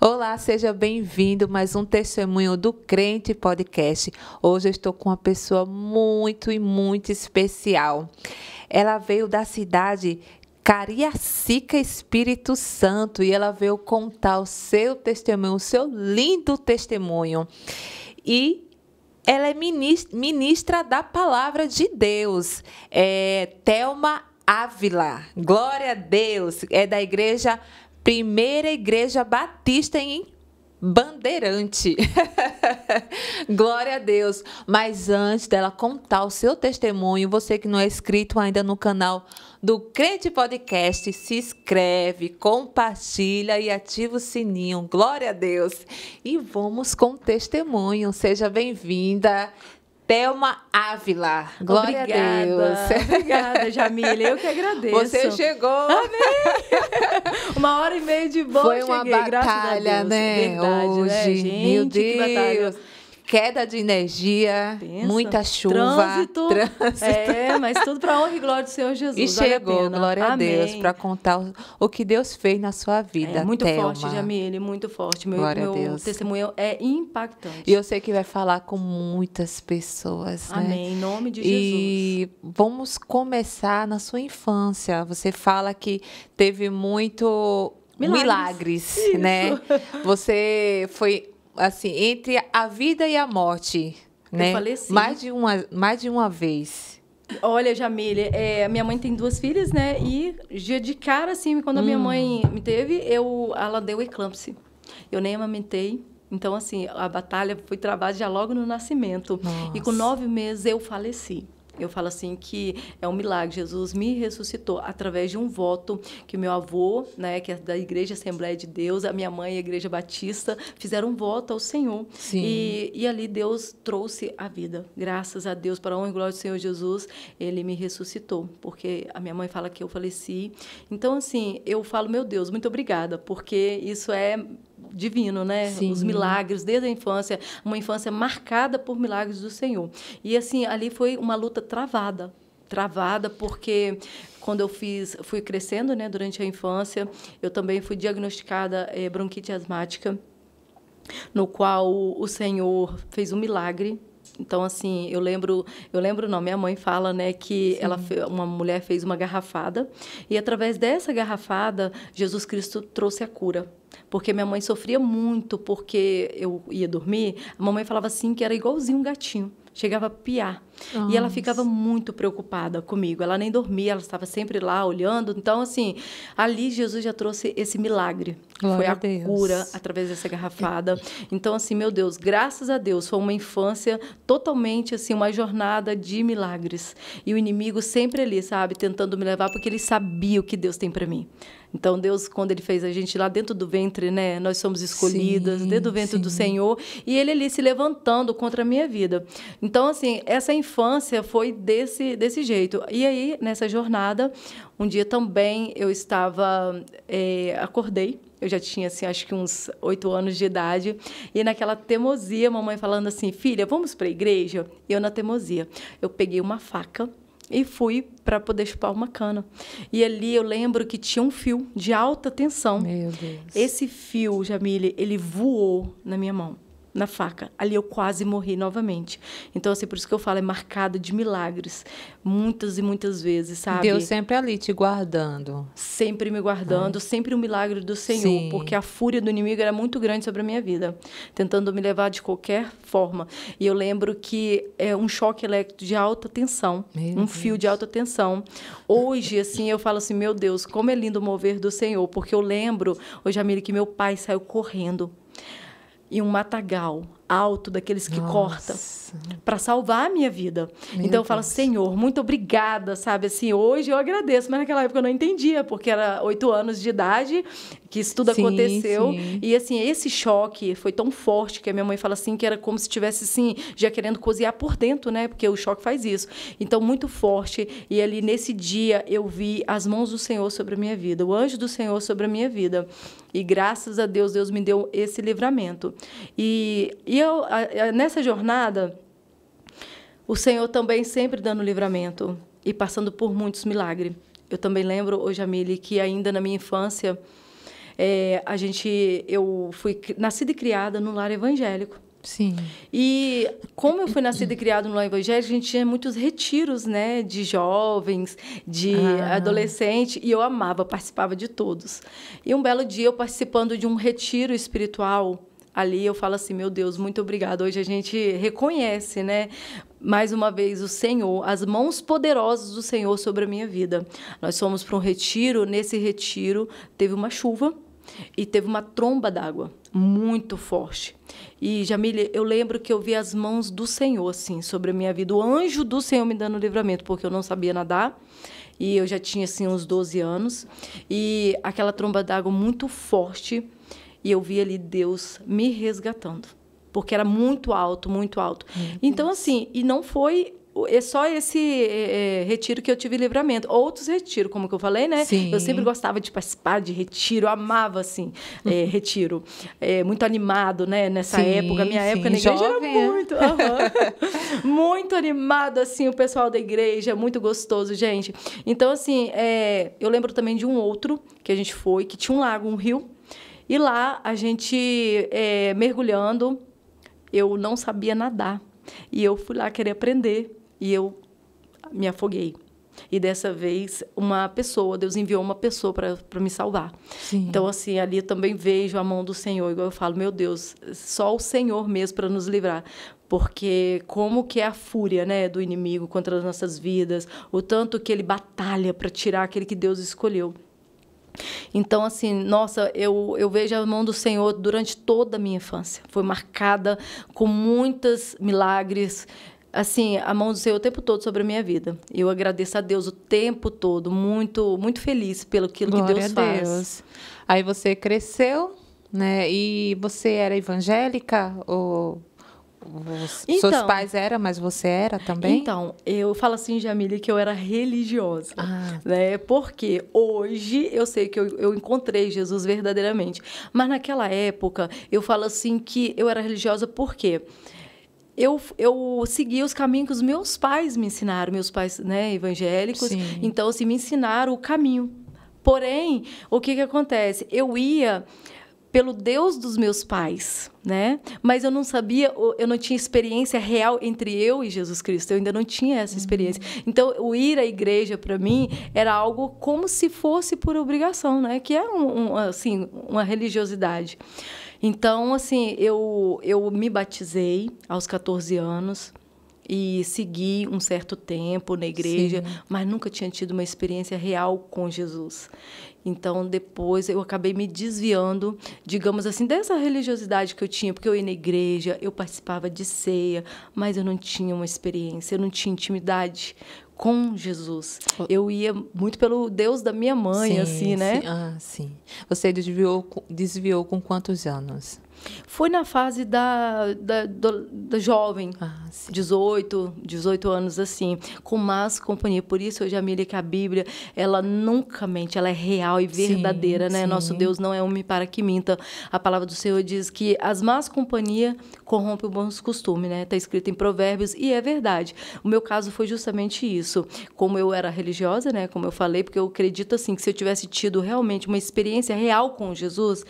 Olá, seja bem-vindo mais um testemunho do Crente Podcast. Hoje eu estou com uma pessoa muito e muito especial. Ela veio da cidade Cariacica Espírito Santo e ela veio contar o seu testemunho, o seu lindo testemunho. E ela é ministra da palavra de Deus. É Thelma Ávila. Glória a Deus. É da igreja Primeira Igreja Batista em Bandeirante. Glória a Deus. Mas antes dela contar o seu testemunho, você que não é inscrito ainda no canal do Crente Podcast. Se inscreve, compartilha e ativa o sininho. Glória a Deus. E vamos com testemunho. Seja bem-vinda. Thelma Ávila. Glória Obrigada. a Deus. Obrigada, Jamila. Eu que agradeço. Você chegou. Né? Amém. uma hora e meia de bom. Foi uma cheguei, batalha, né? Verdade, né, Hoje. Né? Gente, Meu Deus queda de energia, Pensa. muita chuva, trânsito, trânsito. É, mas tudo para honra e glória do Senhor Jesus. E chegou, a glória a Deus, para contar o, o, que Deus fez na sua vida. É, muito Thelma. forte, Jamile, muito forte. Meu, glória meu a Deus. testemunho é impactante. E eu sei que vai falar com muitas pessoas. Né? Amém, né? em nome de Jesus. E vamos começar na sua infância. Você fala que teve muito milagres, milagres né? Você foi assim, entre a vida e a morte, eu né? Falei sim. Mais de uma, mais de uma vez. Olha, Jamília, é, minha mãe tem duas filhas, né? E dia de cara, assim, quando a minha hum. mãe me teve, eu, ela deu eclâmpsia. Eu nem amamentei. Então, assim, a batalha foi travada já logo no nascimento. Nossa. E com nove meses eu faleci. Eu falo assim que é um milagre. Jesus me ressuscitou através de um voto que meu avô, né, que é da Igreja Assembleia de Deus, a minha mãe, a Igreja Batista, fizeram um voto ao Senhor. Sim. E, e ali Deus trouxe a vida. Graças a Deus, para a honra e glória do Senhor Jesus, ele me ressuscitou. Porque a minha mãe fala que eu faleci. Então, assim, eu falo, meu Deus, muito obrigada, porque isso é divino, né? Sim. Os milagres desde a infância, uma infância marcada por milagres do Senhor. E assim, ali foi uma luta travada, travada porque quando eu fiz, fui crescendo, né, durante a infância, eu também fui diagnosticada é, bronquite asmática, no qual o Senhor fez um milagre então, assim, eu lembro, eu lembro não, minha mãe fala, né, que Sim. ela uma mulher fez uma garrafada e através dessa garrafada Jesus Cristo trouxe a cura porque minha mãe sofria muito porque eu ia dormir. A mamãe falava assim que era igualzinho um gatinho, chegava a piar. Nossa. E ela ficava muito preocupada comigo. Ela nem dormia, ela estava sempre lá olhando. Então, assim, ali Jesus já trouxe esse milagre. Glória foi a, a cura através dessa garrafada. Então, assim, meu Deus, graças a Deus, foi uma infância totalmente, assim, uma jornada de milagres. E o inimigo sempre ali, sabe, tentando me levar, porque ele sabia o que Deus tem para mim. Então, Deus, quando Ele fez a gente lá dentro do ventre, né? Nós somos escolhidas, sim, dentro do ventre sim. do Senhor. E Ele ali se levantando contra a minha vida. Então, assim, essa infância infância foi desse, desse jeito. E aí, nessa jornada, um dia também eu estava. É, acordei. Eu já tinha, assim, acho que uns oito anos de idade. E naquela teimosia, mamãe falando assim: filha, vamos para a igreja? E eu, na teimosia, eu peguei uma faca e fui para poder chupar uma cana. E ali eu lembro que tinha um fio de alta tensão. Meu Deus. Esse fio, Jamile, ele voou na minha mão na faca. Ali eu quase morri novamente. Então, assim, por isso que eu falo, é marcado de milagres. Muitas e muitas vezes, sabe? Deus sempre ali te guardando. Sempre me guardando, Ai. Né? sempre o um milagre do Senhor. Sim. Porque a fúria do inimigo era muito grande sobre a minha vida, tentando me levar de qualquer forma. E eu lembro que é um choque elétrico de alta tensão, meu um Deus. fio de alta tensão. Hoje, assim, eu falo assim, meu Deus, como é lindo o mover do Senhor. Porque eu lembro, hoje, Jamile, que meu pai saiu correndo e um matagal alto, daqueles que Nossa. corta, para salvar a minha vida. Meu então eu falo, Deus. Senhor, muito obrigada, sabe? Assim, hoje eu agradeço, mas naquela época eu não entendia, porque era oito anos de idade que isso tudo sim, aconteceu. Sim. E assim, esse choque foi tão forte que a minha mãe fala assim que era como se estivesse assim, já querendo cozinhar por dentro, né? Porque o choque faz isso. Então, muito forte. E ali nesse dia eu vi as mãos do Senhor sobre a minha vida, o anjo do Senhor sobre a minha vida. E graças a Deus, Deus me deu esse livramento. E, e eu, a, a, nessa jornada, o Senhor também sempre dando livramento e passando por muitos milagres. Eu também lembro, hoje Jamile, que ainda na minha infância, é, a gente, eu fui nascida e criada num lar evangélico. Sim. E como eu fui nascida e criada no lar evangélico, a gente tinha muitos retiros, né? De jovens, de ah. adolescente. E eu amava, participava de todos. E um belo dia, eu participando de um retiro espiritual ali eu falo assim, meu Deus, muito obrigado. Hoje a gente reconhece, né? Mais uma vez, o Senhor, as mãos poderosas do Senhor sobre a minha vida. Nós fomos para um retiro, nesse retiro teve uma chuva e teve uma tromba d'água muito forte. E, Jamile, eu lembro que eu vi as mãos do Senhor, assim, sobre a minha vida. O anjo do Senhor me dando livramento, porque eu não sabia nadar e eu já tinha assim uns 12 anos e aquela tromba d'água muito forte e eu vi ali Deus me resgatando. Porque era muito alto, muito alto. então, Deus. assim, e não foi é só esse é, é, retiro que eu tive livramento. Outros retiros, como que eu falei, né? Sim. Eu sempre gostava de participar de retiro, amava, assim, é, hum. retiro. É, muito animado, né? Nessa sim, época, minha sim. época na igreja Jovem. era é. muito... Uhum. muito animado, assim, o pessoal da igreja, muito gostoso, gente. Então, assim, é, eu lembro também de um outro que a gente foi, que tinha um lago, um rio, e lá a gente é, mergulhando, eu não sabia nadar. E eu fui lá querer aprender e eu me afoguei. E dessa vez, uma pessoa, Deus enviou uma pessoa para me salvar. Sim. Então, assim, ali eu também vejo a mão do Senhor, igual eu falo, meu Deus, só o Senhor mesmo para nos livrar. Porque como que é a fúria né, do inimigo contra as nossas vidas, o tanto que ele batalha para tirar aquele que Deus escolheu. Então, assim, nossa, eu, eu vejo a mão do Senhor durante toda a minha infância. Foi marcada com muitos milagres, assim, a mão do Senhor o tempo todo sobre a minha vida. Eu agradeço a Deus o tempo todo, muito muito feliz pelo que Deus faz. Deus. Aí você cresceu, né? E você era evangélica ou os, então, seus pais eram, mas você era também? Então, eu falo assim, Jamile, que eu era religiosa. Ah. Né? Porque hoje eu sei que eu, eu encontrei Jesus verdadeiramente. Mas naquela época, eu falo assim que eu era religiosa porque eu, eu segui os caminhos que os meus pais me ensinaram, meus pais né, evangélicos. Sim. Então, assim, me ensinaram o caminho. Porém, o que, que acontece? Eu ia pelo Deus dos meus pais, né? Mas eu não sabia, eu não tinha experiência real entre eu e Jesus Cristo. Eu ainda não tinha essa uhum. experiência. Então, o ir à igreja para mim era algo como se fosse por obrigação, né? Que é um, um, assim, uma religiosidade. Então, assim, eu eu me batizei aos 14 anos e segui um certo tempo na igreja, Sim. mas nunca tinha tido uma experiência real com Jesus. Então, depois eu acabei me desviando, digamos assim, dessa religiosidade que eu tinha, porque eu ia na igreja, eu participava de ceia, mas eu não tinha uma experiência, eu não tinha intimidade com Jesus. Eu ia muito pelo Deus da minha mãe, sim, assim, né? Sim. Ah, sim. Você desviou, desviou com quantos anos? Foi na fase da, da, da, da jovem, ah, 18, 18 anos assim, com más companhia. Por isso, hoje a Miriam, que é a Bíblia, ela nunca mente, ela é real e verdadeira, né? sim, né? Sim. Nosso Deus não é homem para que minta. A palavra do Senhor diz que as más companhias corrompem o bons costumes, né? Está escrito em Provérbios e é verdade. O meu caso foi justamente isso. Como eu era religiosa, né? Como eu falei, porque eu acredito assim que se eu tivesse tido realmente uma experiência real com Jesus,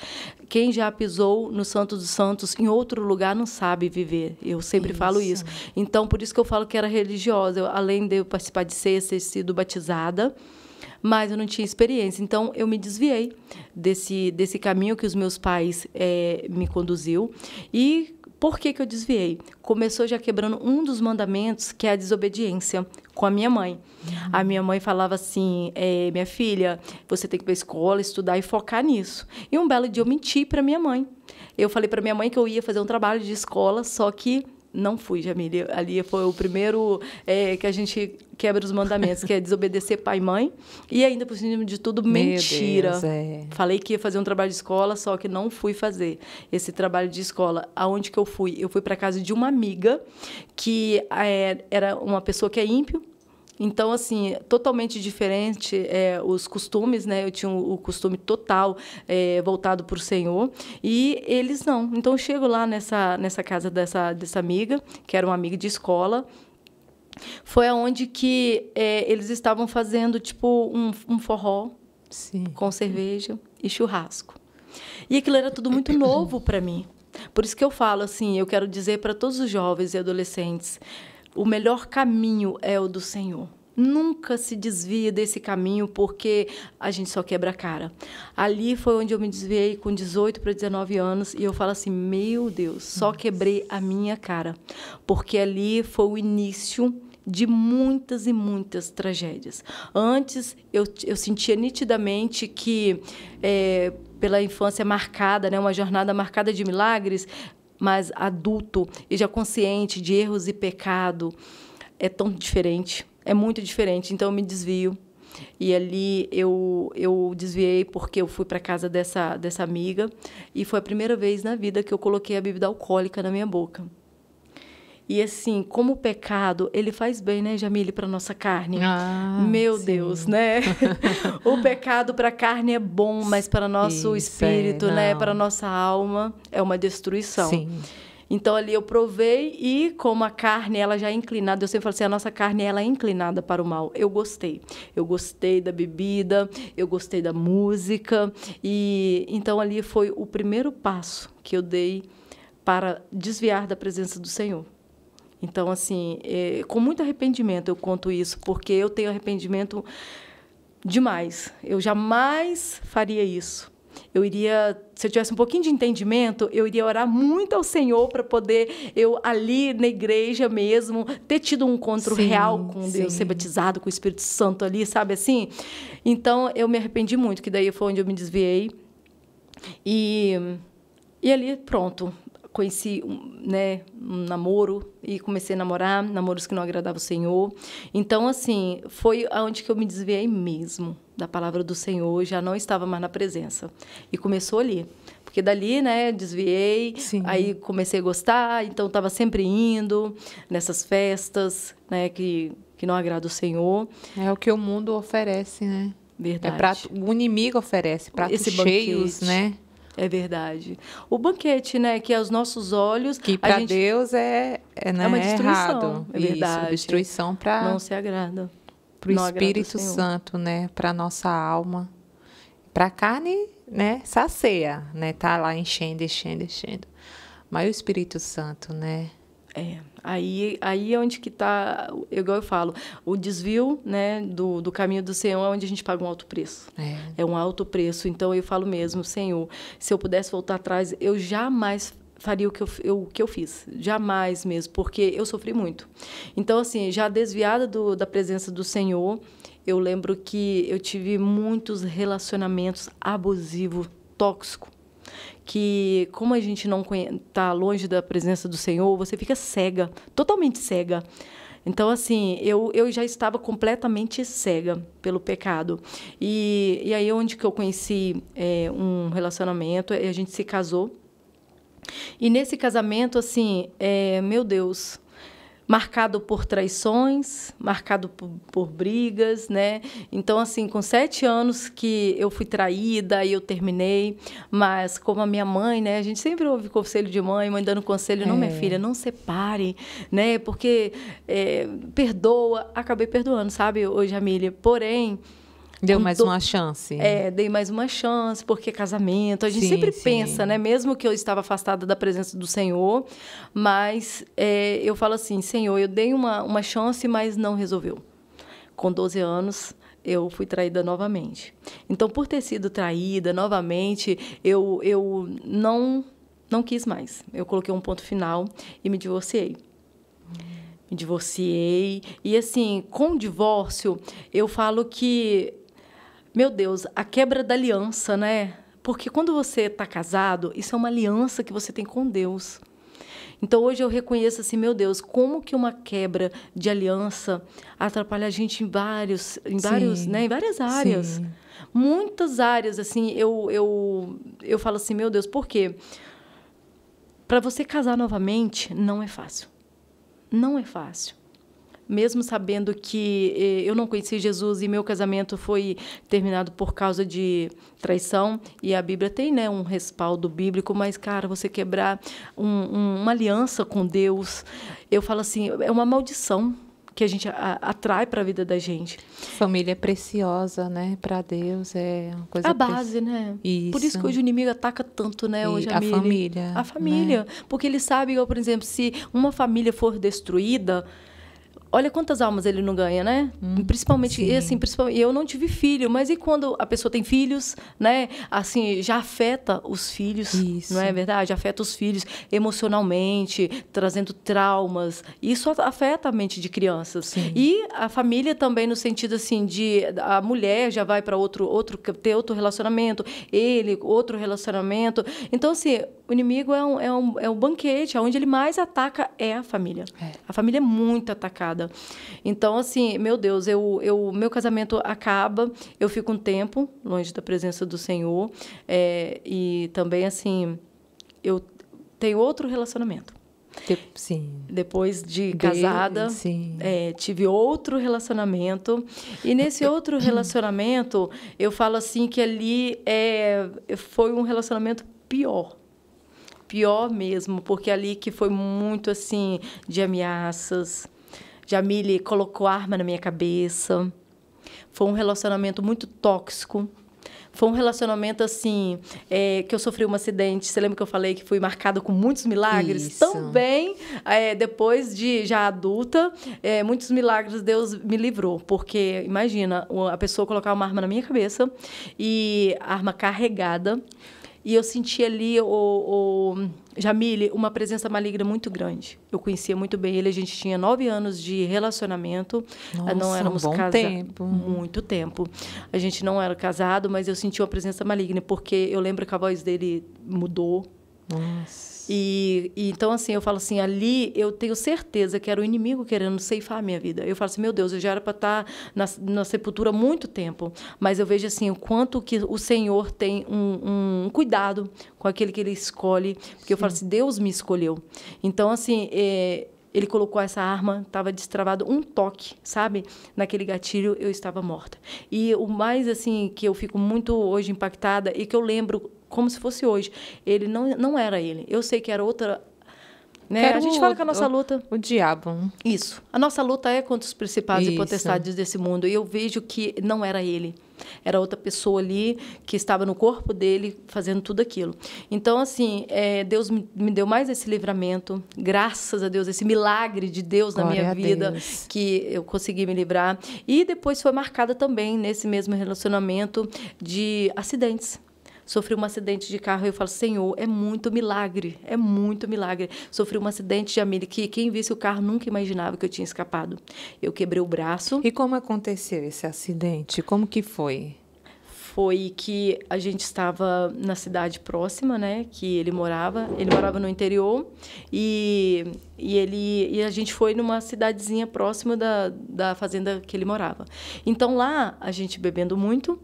quem já pisou no Santo dos Santos em outro lugar não sabe viver. Eu sempre isso. falo isso. Então, por isso que eu falo que era religiosa. Eu, além de eu participar de ser, ter sido batizada, mas eu não tinha experiência. Então, eu me desviei desse, desse caminho que os meus pais é, me conduziu e por que, que eu desviei? Começou já quebrando um dos mandamentos, que é a desobediência, com a minha mãe. Uhum. A minha mãe falava assim: é, minha filha, você tem que ir para a escola, estudar e focar nisso. E um belo dia eu menti para minha mãe. Eu falei para minha mãe que eu ia fazer um trabalho de escola, só que não fui, Jamile. Ali foi o primeiro é, que a gente quebra os mandamentos, que é desobedecer pai e mãe. E ainda por cima de tudo, mentira. Deus, é. Falei que ia fazer um trabalho de escola, só que não fui fazer esse trabalho de escola. Aonde que eu fui? Eu fui para casa de uma amiga que é, era uma pessoa que é ímpio, então, assim, totalmente diferente é, os costumes, né? Eu tinha o costume total é, voltado para o Senhor e eles não. Então, eu chego lá nessa, nessa casa dessa, dessa amiga, que era uma amiga de escola, foi aonde que é, eles estavam fazendo tipo um, um forró Sim. com cerveja e churrasco. E aquilo era tudo muito novo para mim. Por isso que eu falo assim, eu quero dizer para todos os jovens e adolescentes, o melhor caminho é o do Senhor. Nunca se desvie desse caminho porque a gente só quebra a cara. Ali foi onde eu me desviei com 18 para 19 anos e eu falo assim: meu Deus, só quebrei a minha cara. Porque ali foi o início de muitas e muitas tragédias. Antes, eu, eu sentia nitidamente que, é, pela infância marcada, né, uma jornada marcada de milagres, mais adulto e já consciente de erros e pecado, é tão diferente. É muito diferente. Então eu me desvio. E ali eu, eu desviei porque eu fui para casa dessa, dessa amiga e foi a primeira vez na vida que eu coloquei a bebida alcoólica na minha boca. E assim, como o pecado, ele faz bem, né, Jamile, para nossa carne. Ah, Meu sim. Deus, né? o pecado para a carne é bom, mas para nosso Isso, espírito, é, né, para nossa alma é uma destruição. Sim. Então ali eu provei e como a carne ela já é inclinada, eu sempre falo assim, a nossa carne ela é inclinada para o mal. Eu gostei. Eu gostei da bebida, eu gostei da música e então ali foi o primeiro passo que eu dei para desviar da presença do Senhor. Então, assim, é, com muito arrependimento eu conto isso, porque eu tenho arrependimento demais. Eu jamais faria isso. Eu iria, se eu tivesse um pouquinho de entendimento, eu iria orar muito ao Senhor para poder eu ali na igreja mesmo ter tido um encontro sim, real com Deus, sim. ser batizado com o Espírito Santo ali, sabe assim? Então eu me arrependi muito, que daí foi onde eu me desviei. E e ali, pronto, conheci né, um namoro e comecei a namorar, namoros que não agradavam o Senhor. Então, assim, foi aonde que eu me desviei mesmo da palavra do Senhor, já não estava mais na presença. E começou ali. Porque dali, né, desviei, Sim. aí comecei a gostar, então estava sempre indo nessas festas, né, que, que não agrada o Senhor. É o que o mundo oferece, né? É Verdade. É prato, o inimigo oferece pratos Esse cheios, banquete. né? É verdade. O banquete, né, que aos é nossos olhos que para gente... Deus é é, né, é uma é destruição, é, errado. é verdade. Isso, destruição para não se agrada. Para o Espírito Santo, né, para nossa alma, para a carne, né, sacia, né, tá lá enchendo, enchendo, enchendo. Mas o Espírito Santo, né? É. Aí, aí é onde que está, igual eu falo, o desvio né, do, do caminho do Senhor é onde a gente paga um alto preço. É. é um alto preço. Então eu falo mesmo, Senhor, se eu pudesse voltar atrás, eu jamais faria o que eu, eu, o que eu fiz. Jamais mesmo, porque eu sofri muito. Então, assim, já desviada do, da presença do Senhor, eu lembro que eu tive muitos relacionamentos abusivos, tóxicos que como a gente não está longe da presença do Senhor, você fica cega, totalmente cega. Então, assim, eu, eu já estava completamente cega pelo pecado. E, e aí, é onde que eu conheci é, um relacionamento, a gente se casou. E nesse casamento, assim, é, meu Deus, marcado por traições, marcado por, por, brigas, né? Então, assim, com sete anos que eu fui traída e eu terminei, mas como a minha mãe, né? A gente sempre ouve conselho de mãe, mãe dando conselho, é. não, minha é. filha, não separe, né? Porque é, perdoa. Acabei perdoando, sabe, hoje, Amília? Porém, Deu então, mais to... uma chance. É, dei mais uma chance, porque é casamento. A gente sim, sempre sim. pensa, né? Mesmo que eu estava afastada da presença do Senhor, mas é, eu falo assim: Senhor, eu dei uma, uma chance, mas não resolveu. Com 12 anos, eu fui traída novamente. Então, por ter sido traída novamente, eu, eu não, não quis mais. Eu coloquei um ponto final e me divorciei. Me divorciei. E, assim, com o divórcio, eu falo que meu Deus, a quebra da aliança, né? Porque quando você está casado, isso é uma aliança que você tem com Deus. Então hoje eu reconheço assim, meu Deus, como que uma quebra de aliança atrapalha a gente em vários, em Sim. vários, né, em várias áreas. Sim. Muitas áreas assim, eu eu eu falo assim, meu Deus, por quê? Para você casar novamente não é fácil. Não é fácil mesmo sabendo que eh, eu não conheci Jesus e meu casamento foi terminado por causa de traição, e a Bíblia tem né, um respaldo bíblico, mas, cara, você quebrar um, um, uma aliança com Deus, eu falo assim, é uma maldição que a gente atrai para a vida da gente. Família é preciosa, né? Para Deus é uma coisa. A base, preci... né? Isso. Por isso que hoje o inimigo ataca tanto, né? E hoje a, a família. A família, né? porque ele sabe, por exemplo, se uma família for destruída, olha quantas almas ele não ganha, né? Hum, principalmente, assim, sim. assim, principalmente, eu não tive filho, mas e quando a pessoa tem filhos, né? Assim, já afeta os filhos, isso. não é verdade? Afeta os filhos emocionalmente, trazendo traumas. Isso afeta a mente de crianças. Sim. E a família também no sentido assim de a mulher já vai para outro outro ter outro relacionamento, ele outro relacionamento. Então assim, o inimigo é um, é um, é um banquete, onde ele mais ataca é a família. É. A família é muito atacada. Então, assim, meu Deus, eu, eu meu casamento acaba, eu fico um tempo longe da presença do Senhor é, e também, assim, eu tenho outro relacionamento. De, sim. Depois de casada, de, sim. É, tive outro relacionamento. E nesse outro relacionamento, eu falo assim que ali é, foi um relacionamento pior. Pior mesmo, porque ali que foi muito assim de ameaças, Jamile colocou arma na minha cabeça. Foi um relacionamento muito tóxico. Foi um relacionamento assim, é, que eu sofri um acidente. Você lembra que eu falei que fui marcada com muitos milagres? Isso. Também, é, depois de já adulta, é, muitos milagres Deus me livrou. Porque, imagina, a pessoa colocar uma arma na minha cabeça e arma carregada. E eu senti ali, o, o Jamile, uma presença maligna muito grande. Eu conhecia muito bem ele, a gente tinha nove anos de relacionamento. Ah, Nossa, não éramos um casados. tempo. Muito tempo. A gente não era casado, mas eu senti uma presença maligna, porque eu lembro que a voz dele mudou. Nossa. E, e, então, assim, eu falo assim, ali eu tenho certeza que era o inimigo querendo ceifar a minha vida. Eu falo assim, meu Deus, eu já era para estar tá na, na, sepultura há muito tempo. Mas eu vejo, assim, o quanto que o Senhor tem um, um cuidado com aquele que Ele escolhe. Porque Sim. eu falo assim, Deus me escolheu. Então, assim, é, ele colocou essa arma, estava destravado um toque, sabe? Naquele gatilho eu estava morta. E o mais assim que eu fico muito hoje impactada e que eu lembro como se fosse hoje. Ele não, não era ele. Eu sei que era outra. Né? Era a gente o, fala que a nossa luta. O, diabo. Isso. A nossa luta é contra os principados Isso. e potestades desse mundo. E eu vejo que não era ele. Era outra pessoa ali que estava no corpo dele fazendo tudo aquilo. Então, assim, é, Deus me, me, deu mais esse livramento, graças a Deus, esse milagre de Deus Glória na minha vida, Deus. que eu consegui me livrar. E depois foi marcada também, nesse mesmo relacionamento, de acidentes Sofri um acidente de carro e eu falo, Senhor, é muito milagre, é muito milagre. Sofri um acidente de amigo que quem visse o carro nunca imaginava que eu tinha escapado. Eu quebrei o braço. E como aconteceu esse acidente? Como que foi? foi que a gente estava na cidade próxima, né? Que ele morava. Ele morava no interior e, e, ele, e a gente foi numa cidadezinha próxima da, da fazenda que ele morava. Então lá a gente bebendo muito,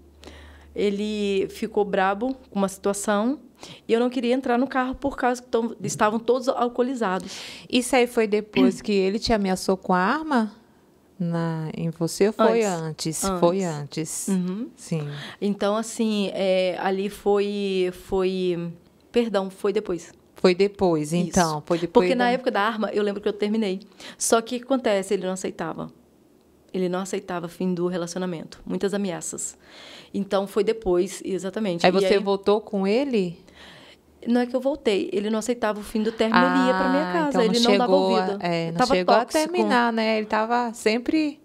ele ficou brabo com uma situação e eu não queria entrar no carro por causa que tão, estavam todos alcoolizados. Isso aí foi depois que ele te ameaçou com a arma? Na, em você foi antes, antes. foi antes uhum. sim então assim é, ali foi foi perdão foi depois foi depois então foi depois porque da... na época da arma eu lembro que eu terminei só que o que acontece ele não aceitava ele não aceitava fim do relacionamento, muitas ameaças. Então foi depois, exatamente. Aí e você aí, voltou com ele? Não é que eu voltei, ele não aceitava o fim do término, ah, ele ia para minha ah, casa, então ele não, não dava ouvido. A, é, não tava chegou tóxico. a terminar, né? Ele tava sempre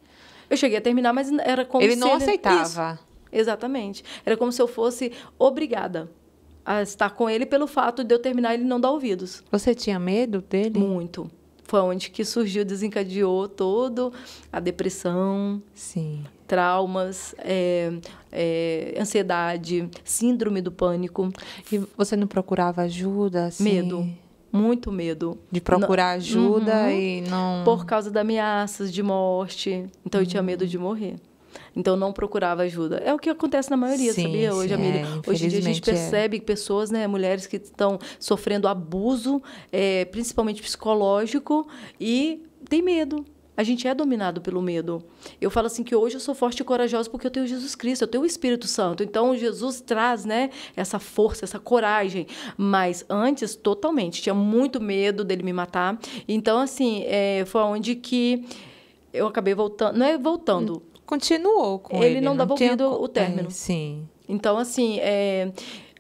Eu cheguei a terminar, mas era como ele se não ele... aceitava. Isso. Exatamente. Era como se eu fosse obrigada a estar com ele pelo fato de eu terminar ele não dar ouvidos. Você tinha medo dele? Muito foi onde que surgiu, desencadeou todo a depressão, Sim. traumas, é, é, ansiedade, síndrome do pânico. E você não procurava ajuda? Assim? Medo. Muito medo. De procurar não, ajuda uhum, e não. Por causa de ameaças de morte. Então uhum. eu tinha medo de morrer. Então não procurava ajuda. É o que acontece na maioria, sim, sabia? Hoje, sim, é, hoje em dia a gente é. percebe é. pessoas, né, mulheres que estão sofrendo abuso, é, principalmente psicológico, e tem medo. A gente é dominado pelo medo. Eu falo assim que hoje eu sou forte e corajosa porque eu tenho Jesus Cristo, eu tenho o Espírito Santo. Então Jesus traz, né, essa força, essa coragem. Mas antes, totalmente, tinha muito medo dele me matar. Então assim, é, foi onde que eu acabei voltando, não é voltando. Hum continuou com ele. Ele não, não dava tinha... ouvido o término. É, sim. Então, assim, é...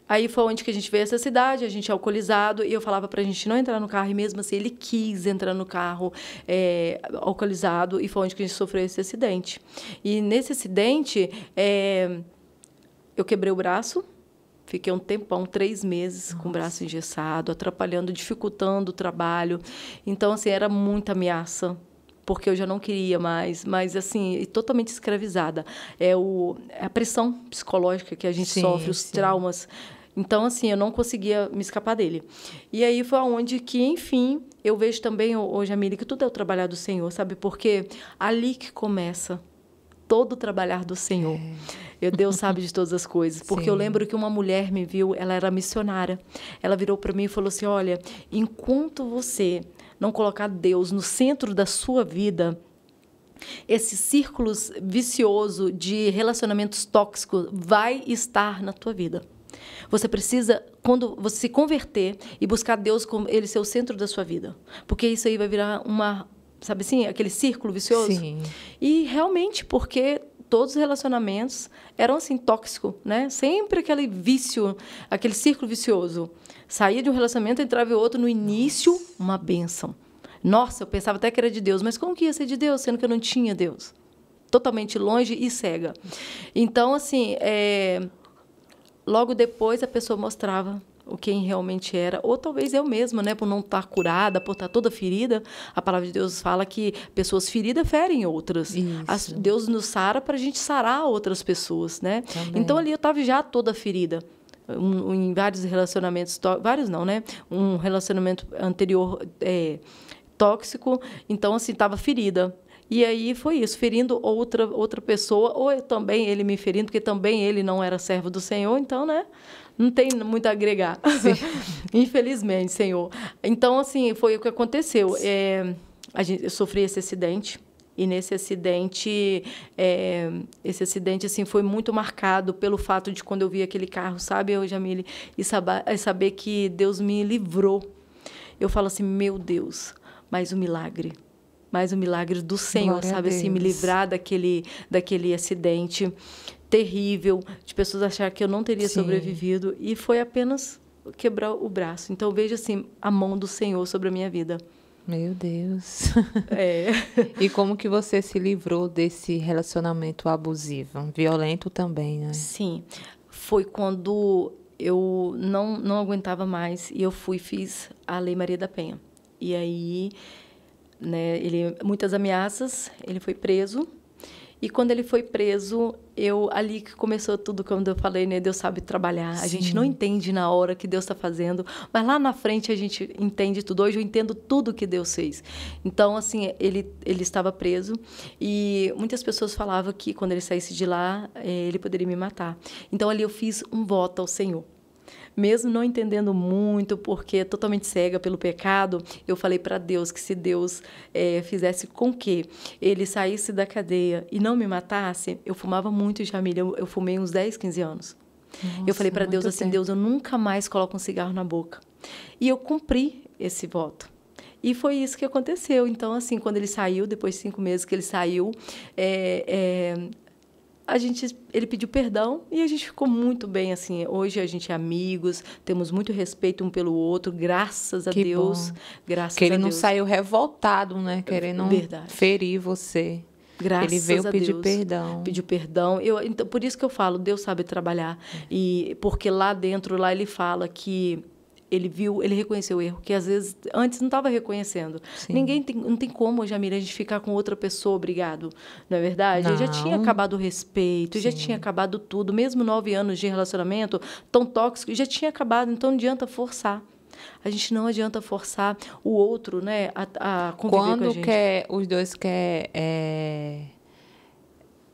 Aí foi onde que a gente veio essa cidade, a gente é alcoolizado, e eu falava pra gente não entrar no carro, e mesmo assim ele quis entrar no carro é, alcoolizado, e foi onde que a gente sofreu esse acidente. E nesse acidente, é, eu quebrei o braço, Fiquei um tempão, três meses Nossa. com o braço engessado, atrapalhando, dificultando o trabalho. Então, assim, era muita ameaça porque eu já não queria mais, mas assim, totalmente escravizada. É o, é a pressão psicológica que a gente sim, sofre, os sim. traumas. Então, assim, eu não conseguia me escapar dele. E aí foi aonde que, enfim, eu vejo também hoje, Amília, que tudo é o trabalhar do Senhor, sabe? Porque ali que começa todo o trabalhar do Senhor. É. Deus sabe de todas as coisas. Porque Sim. eu lembro que uma mulher me viu, ela era missionária. Ela virou para mim e falou assim: Olha, enquanto você não colocar Deus no centro da sua vida, esse círculo vicioso de relacionamentos tóxicos vai estar na tua vida. Você precisa, quando você se converter e buscar Deus como ele ser o centro da sua vida, porque isso aí vai virar uma, sabe assim, aquele círculo vicioso. Sim. E realmente, porque todos os relacionamentos eram assim tóxico, né? Sempre aquele vício, aquele círculo vicioso. Saía de um relacionamento, entrava em outro no início, uma benção. Nossa, eu pensava até que era de Deus, mas como que ia ser de Deus, sendo que eu não tinha Deus? Totalmente longe e cega. Então, assim, é... logo depois a pessoa mostrava o quem realmente era, ou talvez eu mesma, né, por não estar tá curada, por estar tá toda ferida. A palavra de Deus fala que pessoas feridas ferem outras. As, Deus nos sara para a gente sarar outras pessoas, né? Também. Então ali eu estava já toda ferida. Um, um, em vários relacionamentos, vários não, né? Um relacionamento anterior é, tóxico, então assim estava ferida. E aí foi isso, ferindo outra, outra pessoa, ou eu, também ele me ferindo, porque também ele não era servo do Senhor, então, né? Não tem muito a agregar. Infelizmente, Senhor. Então, assim, foi o que aconteceu. É, a gente, eu sofri esse acidente. E nesse acidente, é, esse acidente assim foi muito marcado pelo fato de quando eu vi aquele carro, sabe, eu, Jamile, e saber, e saber que Deus me livrou. Eu falo assim, meu Deus, mas o milagre mas o milagre do Senhor, Glória sabe? Assim, me livrar daquele, daquele acidente terrível, de pessoas achar que eu não teria Sim. sobrevivido. E foi apenas quebrar o braço. Então, veja assim, a mão do Senhor sobre a minha vida. Meu Deus. É. e como que você se livrou desse relacionamento abusivo, violento também, né? Sim. Foi quando eu não não aguentava mais e eu fui fiz a Lei Maria da Penha. E aí né, ele muitas ameaças, ele foi preso. E quando ele foi preso, eu ali que começou tudo, quando eu falei, né? Deus sabe trabalhar. Sim. A gente não entende na hora que Deus está fazendo, mas lá na frente a gente entende tudo. Hoje eu entendo tudo que Deus fez. Então, assim, ele, ele estava preso e muitas pessoas falavam que quando ele saísse de lá, eh, ele poderia me matar. Então, ali eu fiz um voto ao Senhor mesmo não entendendo muito, porque totalmente cega pelo pecado, eu falei para Deus que se Deus é, fizesse com que ele saísse da cadeia e não me matasse, eu fumava muito Jamília, eu, eu fumei uns 10, 15 anos. Nossa, eu falei para Deus assim, tempo. Deus, eu nunca mais coloco um cigarro na boca. E eu cumpri esse voto. E foi isso que aconteceu. Então, assim, quando ele saiu, depois de cinco meses que ele saiu, é, é, a gente ele pediu perdão e a gente ficou muito bem assim. Hoje a gente é amigos, temos muito respeito um pelo outro, graças a que Deus. Bom. Graças que ele não Deus. saiu revoltado, né, querendo Verdade. ferir você. Graças ele veio pedir Deus, perdão. Pediu perdão. Eu, então, por isso que eu falo, Deus sabe trabalhar. E porque lá dentro, lá ele fala que ele viu, ele reconheceu o erro, que às vezes antes não estava reconhecendo. Sim. Ninguém tem, não tem como Jamira, a gente ficar com outra pessoa, obrigado. Não é verdade? Não. Eu já tinha acabado o respeito, já tinha acabado tudo, mesmo nove anos de relacionamento tão tóxico, já tinha acabado, então não adianta forçar. A gente não adianta forçar o outro, né, a, a conviver Quando com a gente. Quer, os dois quer é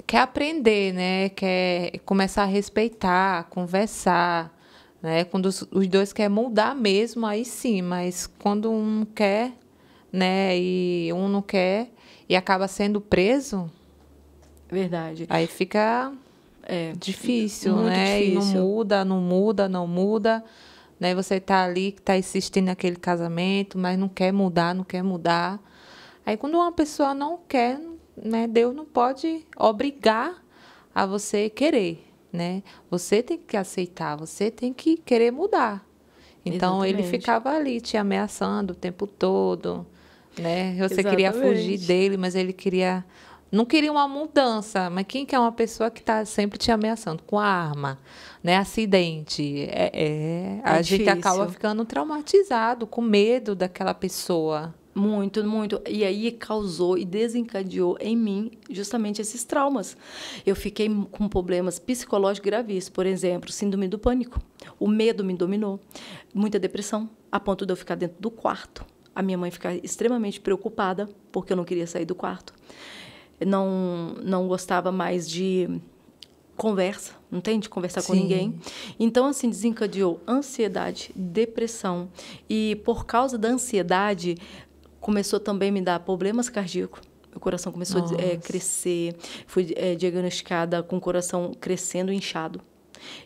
quer aprender, né? Quer começar a respeitar, conversar, né? Quando os, os dois querem mudar mesmo, aí sim, mas quando um quer né, e um não quer e acaba sendo preso. Verdade. Aí fica é, difícil, né? Difícil. E não muda, não muda, não muda. Né? Você está ali, está insistindo naquele casamento, mas não quer mudar, não quer mudar. Aí quando uma pessoa não quer, né, Deus não pode obrigar a você querer né? Você tem que aceitar, você tem que querer mudar. Então Exatamente. ele ficava ali te ameaçando o tempo todo, né? Você Exatamente. queria fugir dele, mas ele queria não queria uma mudança, mas quem é uma pessoa que está sempre te ameaçando com arma, né? Acidente, é, é, é a difícil. gente acaba ficando traumatizado, com medo daquela pessoa. Muito, muito. E aí causou e desencadeou em mim justamente esses traumas. Eu fiquei com problemas psicológicos gravíssimos, por exemplo, síndrome do pânico. O medo me dominou, muita depressão, a ponto de eu ficar dentro do quarto. A minha mãe ficar extremamente preocupada, porque eu não queria sair do quarto. Não, não gostava mais de conversa, não tem de conversar Sim. com ninguém. Então, assim, desencadeou ansiedade, depressão. E por causa da ansiedade, começou também a me dar problemas cardíacos. Meu coração começou eh, Nossa. a é, crescer. Fui é, diagnosticada com o coração crescendo inchado.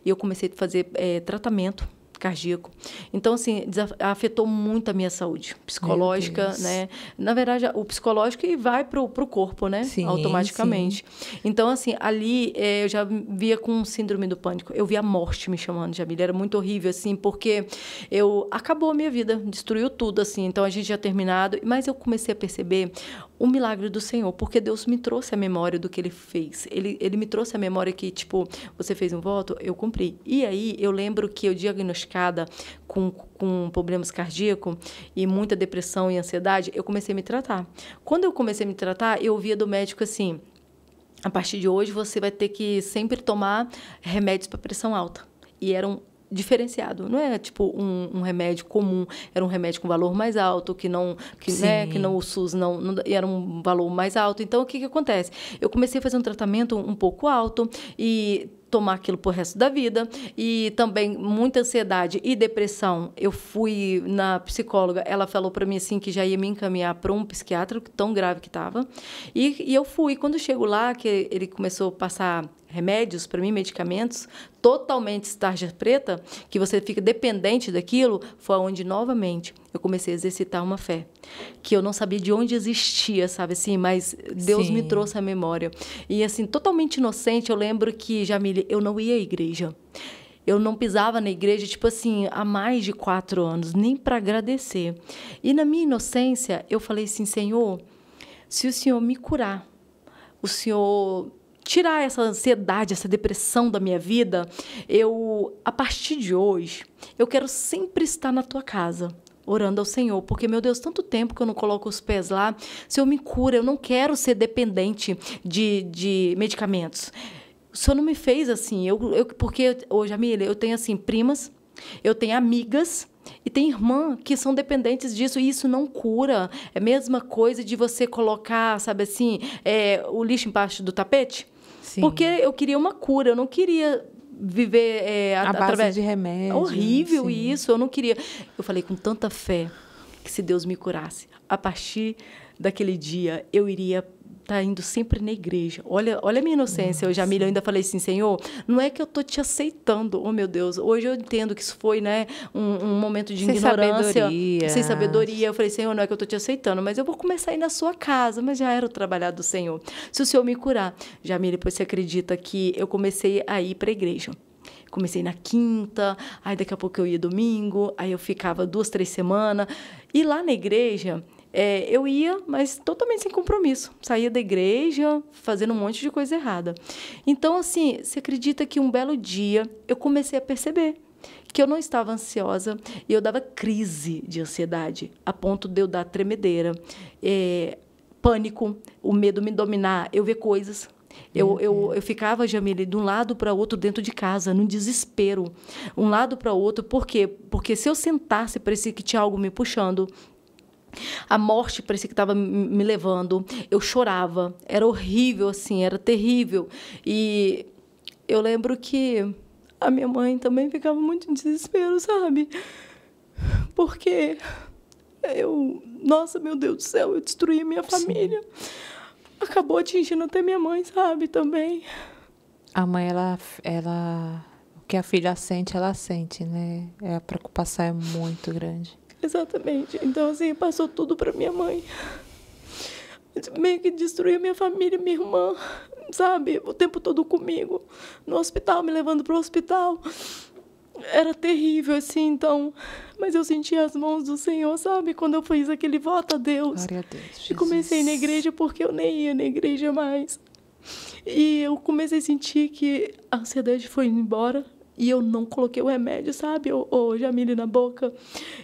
E eu comecei a fazer é, tratamento cardíaco. Então, assim, afetou muito a minha saúde psicológica, né? Na verdade, o psicológico vai pro pro corpo, né? Sim, Automaticamente. Sim. Então, assim, ali é, eu já via com síndrome do pânico. Eu via a morte me chamando, Jamila. Era muito horrível, assim, porque eu acabou a minha vida, destruiu tudo, assim. Então, a gente já terminado. Mas eu comecei a perceber o milagre do Senhor, porque Deus me trouxe a memória do que Ele fez. Ele, ele me trouxe a memória que, tipo, você fez um voto, eu cumpri. E aí, eu lembro que eu diagnostiquei diagnosticada com, com problemas cardíacos e muita depressão e ansiedade, eu comecei a me tratar. Quando eu comecei a me tratar, eu ouvia do médico assim: a partir de hoje você vai ter que sempre tomar remédios para pressão alta. E eram diferenciado. Não é tipo um, um, remédio comum, era um remédio com valor mais alto, que não, que, né, que não o SUS não, não, era um valor mais alto. Então o que, que acontece? Eu comecei a fazer um tratamento um pouco alto e tomar aquilo pro resto da vida. E também muita ansiedade e depressão. Eu fui na psicóloga, ela falou para mim assim que já ia me encaminhar para um psiquiatra, tão grave que estava. E, e eu fui. Quando eu chego lá, que ele começou a passar remédios, para mim, medicamentos, totalmente estarja preta, que você fica dependente daquilo, foi onde novamente eu comecei a exercitar uma fé. Que eu não sabia de onde existia, sabe assim? Mas Deus Sim. me trouxe a memória. E assim, totalmente inocente, eu lembro que, Jamile, eu não ia à igreja eu não pisava na igreja, tipo assim, há mais de quatro anos, nem para agradecer. E na minha inocência, eu falei assim: Senhor, se o Senhor me curar, o Senhor tirar essa ansiedade, essa depressão da minha vida, eu a partir de hoje, eu quero sempre estar na tua casa. Orando ao Senhor, porque meu Deus, tanto tempo que eu não coloco os pés lá, Senhor me cura, eu não quero ser dependente de, de medicamentos. O Senhor não me fez assim, eu, eu porque hoje, Amília, eu tenho assim primas, eu tenho amigas e tem irmã que são dependentes disso e isso não cura. É a mesma coisa de você colocar, sabe assim, é, o lixo embaixo do tapete. Sim. Porque eu queria uma cura, eu não queria viver é, a, a base através de remédio. horrível sim. isso, eu não queria. Eu falei com tanta fé que se Deus me curasse, a partir daquele dia eu iria tá indo sempre na igreja. Olha, olha a minha inocência, Nossa. eu, Jamila, eu ainda falei assim, Senhor, não é que eu tô te aceitando, oh meu Deus. Hoje eu entendo que isso foi, né, um, um momento de sem ignorância. Sabedoria. Sem sabedoria. Eu falei, Senhor, não é que eu tô te aceitando, mas eu vou começar a ir na sua casa. Mas já era o trabalhar do Senhor. Se o Senhor me curar. Jamila, depois você acredita que eu comecei a ir pra igreja comecei na quinta, aí daqui a pouco eu ia domingo, aí eu ficava duas, três semanas. E lá na igreja, é, eu ia, mas totalmente sem compromisso. Saía da igreja, fazendo um monte de coisa errada. Então, assim, você acredita que um belo dia eu comecei a perceber que eu não estava ansiosa e eu dava crise de ansiedade, a ponto de eu dar tremedeira, é, pânico, o medo me dominar, eu ver coisas. Eu, uhum. eu, eu ficava, Jamile, de um lado para outro dentro de casa, num desespero. Um lado para outro, por quê? Porque se eu sentasse, parecia que tinha algo me puxando, a morte parecia que estava me levando. Eu chorava. Era horrível, assim, era terrível. E eu lembro que a minha mãe também ficava muito em desespero, sabe? Porque eu. Nossa, meu Deus do céu, eu destruí a minha Sim. família. Acabou atingindo até minha mãe, sabe? Também. A mãe, ela. ela... O que a filha sente, ela sente, né? É, a preocupação é muito grande. Exatamente. Então, assim, passou tudo para minha mãe. Meio que destruiu minha família, minha irmã, sabe? O tempo todo comigo. No hospital, me levando para o hospital. Era terrível, assim, então. Mas eu senti as mãos do Senhor, sabe? Quando eu fiz aquele voto a Deus. Glória a Deus. Jesus. E comecei na igreja porque eu nem ia na igreja mais. E eu comecei a sentir que a ansiedade foi embora, e eu não coloquei o remédio, sabe, ô, Jamile, na boca.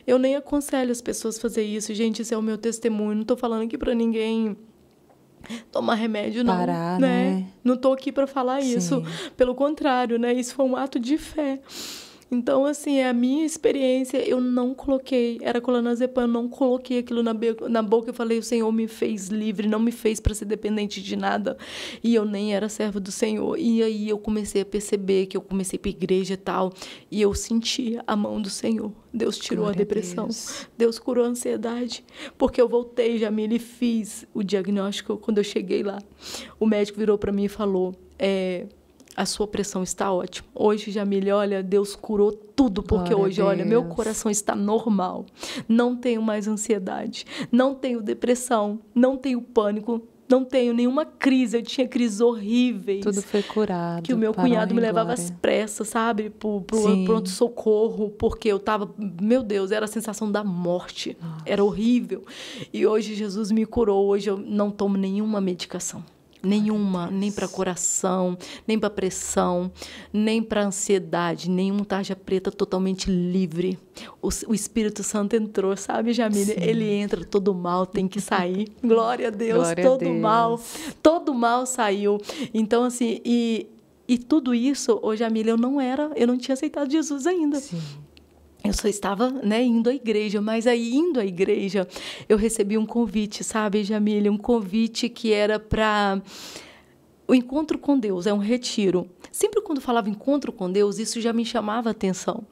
Eu nem aconselho as pessoas a fazer isso. Gente, esse é o meu testemunho. Não estou falando aqui para ninguém tomar remédio, não. Parar, né? né? Não estou aqui para falar Sim. isso. Pelo contrário, né? Isso foi um ato de fé. Então, assim, é a minha experiência, eu não coloquei, era colanazepam, eu não coloquei aquilo na, na boca. Eu falei, o Senhor me fez livre, não me fez para ser dependente de nada. E eu nem era servo do Senhor. E aí eu comecei a perceber que eu comecei para igreja e tal, e eu senti a mão do Senhor. Deus tirou Glória a depressão, Deus. Deus. curou a ansiedade, porque eu voltei, Jamila, e fiz o diagnóstico quando eu cheguei lá. O médico virou para mim e falou: é, a sua pressão está ótima. Hoje, Jamile, olha, Deus curou tudo, porque Glória hoje, olha, meu coração está normal. Não tenho mais ansiedade, não tenho depressão, não tenho pânico, não tenho nenhuma crise, eu tinha crises horríveis. Tudo foi curado. Que o meu cunhado me levava glória. às pressas, sabe? Pro, pro pronto-socorro, porque eu tava, meu Deus, era a sensação da morte. Nossa. Era horrível. E hoje Jesus me curou, hoje eu não tomo nenhuma medicação. Nenhuma, nem para coração, nem para pressão, nem para ansiedade, nenhum tarja preta totalmente livre. O, o Espírito Santo entrou, sabe, Jamile? Sim. Ele entra, todo mal tem que sair. Glória a Deus, Glória todo a Deus. mal, todo mal saiu. Então, assim, e, e tudo isso, ô Jamile, eu não era, eu não tinha aceitado Jesus ainda. Sim eu só estava né, indo à igreja, mas aí indo à igreja, eu recebi um convite, sabe, Jamília? Um convite que era para o encontro com Deus é um retiro. Sempre quando falava encontro com Deus, isso já me chamava atenção.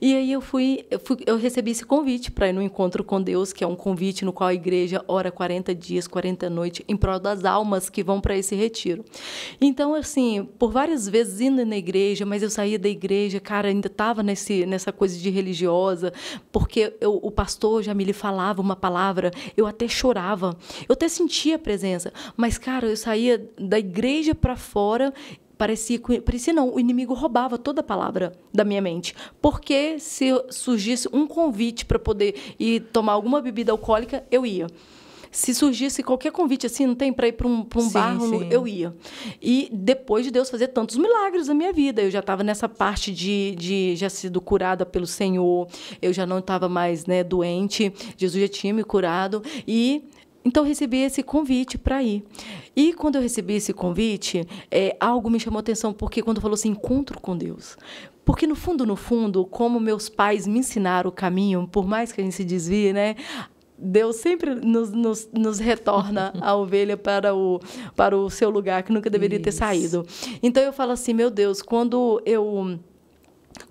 E aí eu fui, eu, fui, eu recebi esse convite para ir no encontro com Deus, que é um convite no qual a igreja ora 40 dias, 40 noites em prol das almas que vão para esse retiro. Então assim, por várias vezes indo na igreja, mas eu saía da igreja, cara, ainda estava nesse nessa coisa de religiosa, porque eu, o pastor já me lhe falava uma palavra, eu até chorava, eu até sentia a presença, mas cara, eu saía da igreja para fora parecia parecia não, o inimigo roubava toda a palavra da minha mente. Porque se surgisse um convite para poder ir tomar alguma bebida alcoólica, eu ia. Se surgisse qualquer convite assim, não tem para ir para um, pra um sim, bar, sim. eu ia. E depois de Deus fazer tantos milagres na minha vida, eu já estava nessa parte de, de já sido curada pelo Senhor, eu já não estava mais né, doente, Jesus já tinha me curado. E então, recebi esse convite para ir. E quando eu recebi esse convite, é, algo me chamou atenção, porque quando falou assim, encontro com Deus. Porque, no fundo, no fundo, como meus pais me ensinaram o caminho, por mais que a gente se desvie, né? Deus sempre nos, nos, nos, retorna a ovelha para o, para o seu lugar que nunca deveria Isso. ter saído. Então eu falo assim, meu Deus, quando eu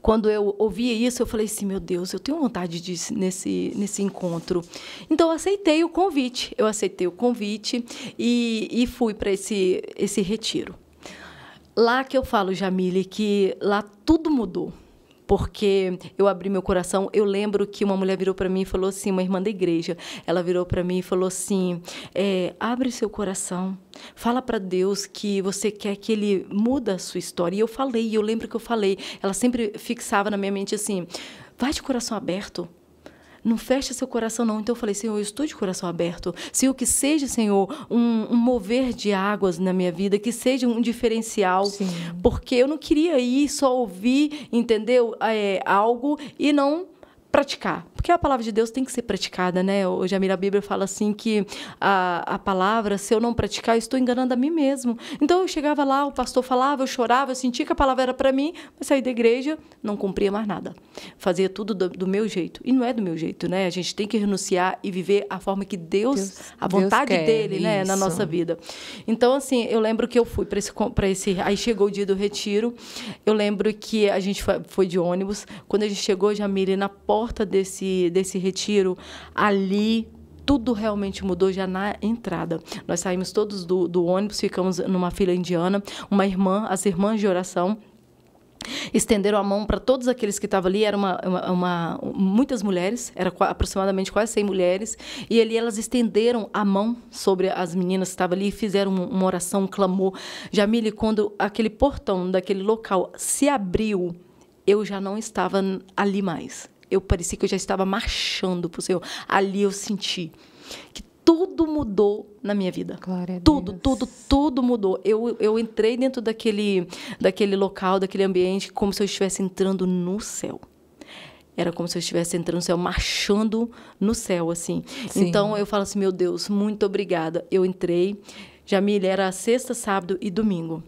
quando eu ouvia isso, eu falei assim, meu Deus, eu tenho vontade disso nesse, nesse encontro. Então, eu aceitei o convite. Eu aceitei o convite e, e fui para esse, esse retiro. Lá que eu falo, Jamile, que lá tudo mudou porque eu abri meu coração. Eu lembro que uma mulher virou para mim e falou assim, uma irmã da igreja, ela virou para mim e falou assim, é, abre seu coração, Fala para Deus que você quer que ele muda a sua história. E eu falei, eu lembro que eu falei. Ela sempre fixava na minha mente assim: vai de coração aberto. Não fecha seu coração, não. Então eu falei, Senhor, eu estou de coração aberto. Senhor, que seja, Senhor, um, um mover de águas na minha vida, que seja um diferencial. Sim. Porque eu não queria ir só ouvir, entendeu? É, algo e não praticar. Porque a palavra de Deus tem que ser praticada, né? Hoje a Mira Bíblia fala assim que a, a palavra, se eu não praticar, eu estou enganando a mim mesmo. Então eu chegava lá, o pastor falava, eu chorava, eu sentia que a palavra era para mim, mas saí da igreja, não cumpria mais nada. Fazia tudo do, do, meu jeito. E não é do meu jeito, né? A gente tem que renunciar e viver a forma que Deus, Deus a vontade Deus dele, isso. né, na nossa vida. Então, assim, eu lembro que eu fui para esse, pra esse. Aí chegou o dia do retiro. Eu lembro que a gente foi, foi de ônibus. Quando a gente chegou, Jamile, na porta desse desse, retiro, ali tudo realmente mudou já na entrada. Nós saímos todos do, do ônibus, ficamos numa fila indiana. Uma irmã, as irmãs de oração, estenderam a mão para todos aqueles que estavam ali. Era uma, uma, uma, muitas mulheres, era aproximadamente quase 100 mulheres, e ali elas estenderam a mão sobre as meninas que estavam ali e fizeram uma oração, um clamor. Jamile, quando aquele portão daquele local se abriu, eu já não estava ali mais eu parecia que eu já estava marchando para o Senhor. Ali eu senti que tudo mudou na minha vida. Glória tudo, a Deus. tudo, tudo mudou. Eu, eu entrei dentro daquele, daquele local, daquele ambiente, como se eu estivesse entrando no céu. Era como se eu estivesse entrando no céu, marchando no céu, assim. Sim. Então eu falo assim: meu Deus, muito obrigada. Eu entrei. Jamile, era sexta, sábado e domingo.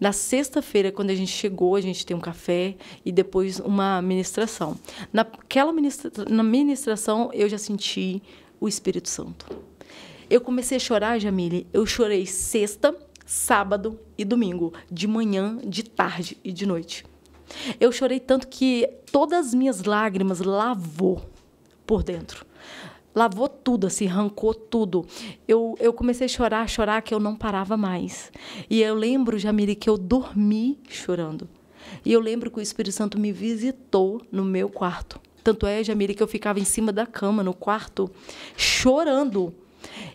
Na sexta-feira, quando a gente chegou, a gente tem um café e depois uma ministração. Naquela ministra... na ministração, eu já senti o Espírito Santo. Eu comecei a chorar, Jamile. Eu chorei sexta, sábado e domingo, de manhã, de tarde e de noite. Eu chorei tanto que todas as minhas lágrimas lavou por dentro lavou tudo, assim, arrancou tudo. Eu, eu comecei a chorar, chorar que eu não parava mais. E eu lembro, Jamile, que eu dormi chorando. E eu lembro que o Espírito Santo me visitou no meu quarto. Tanto é, Jamile, que eu ficava em cima da cama, no quarto, chorando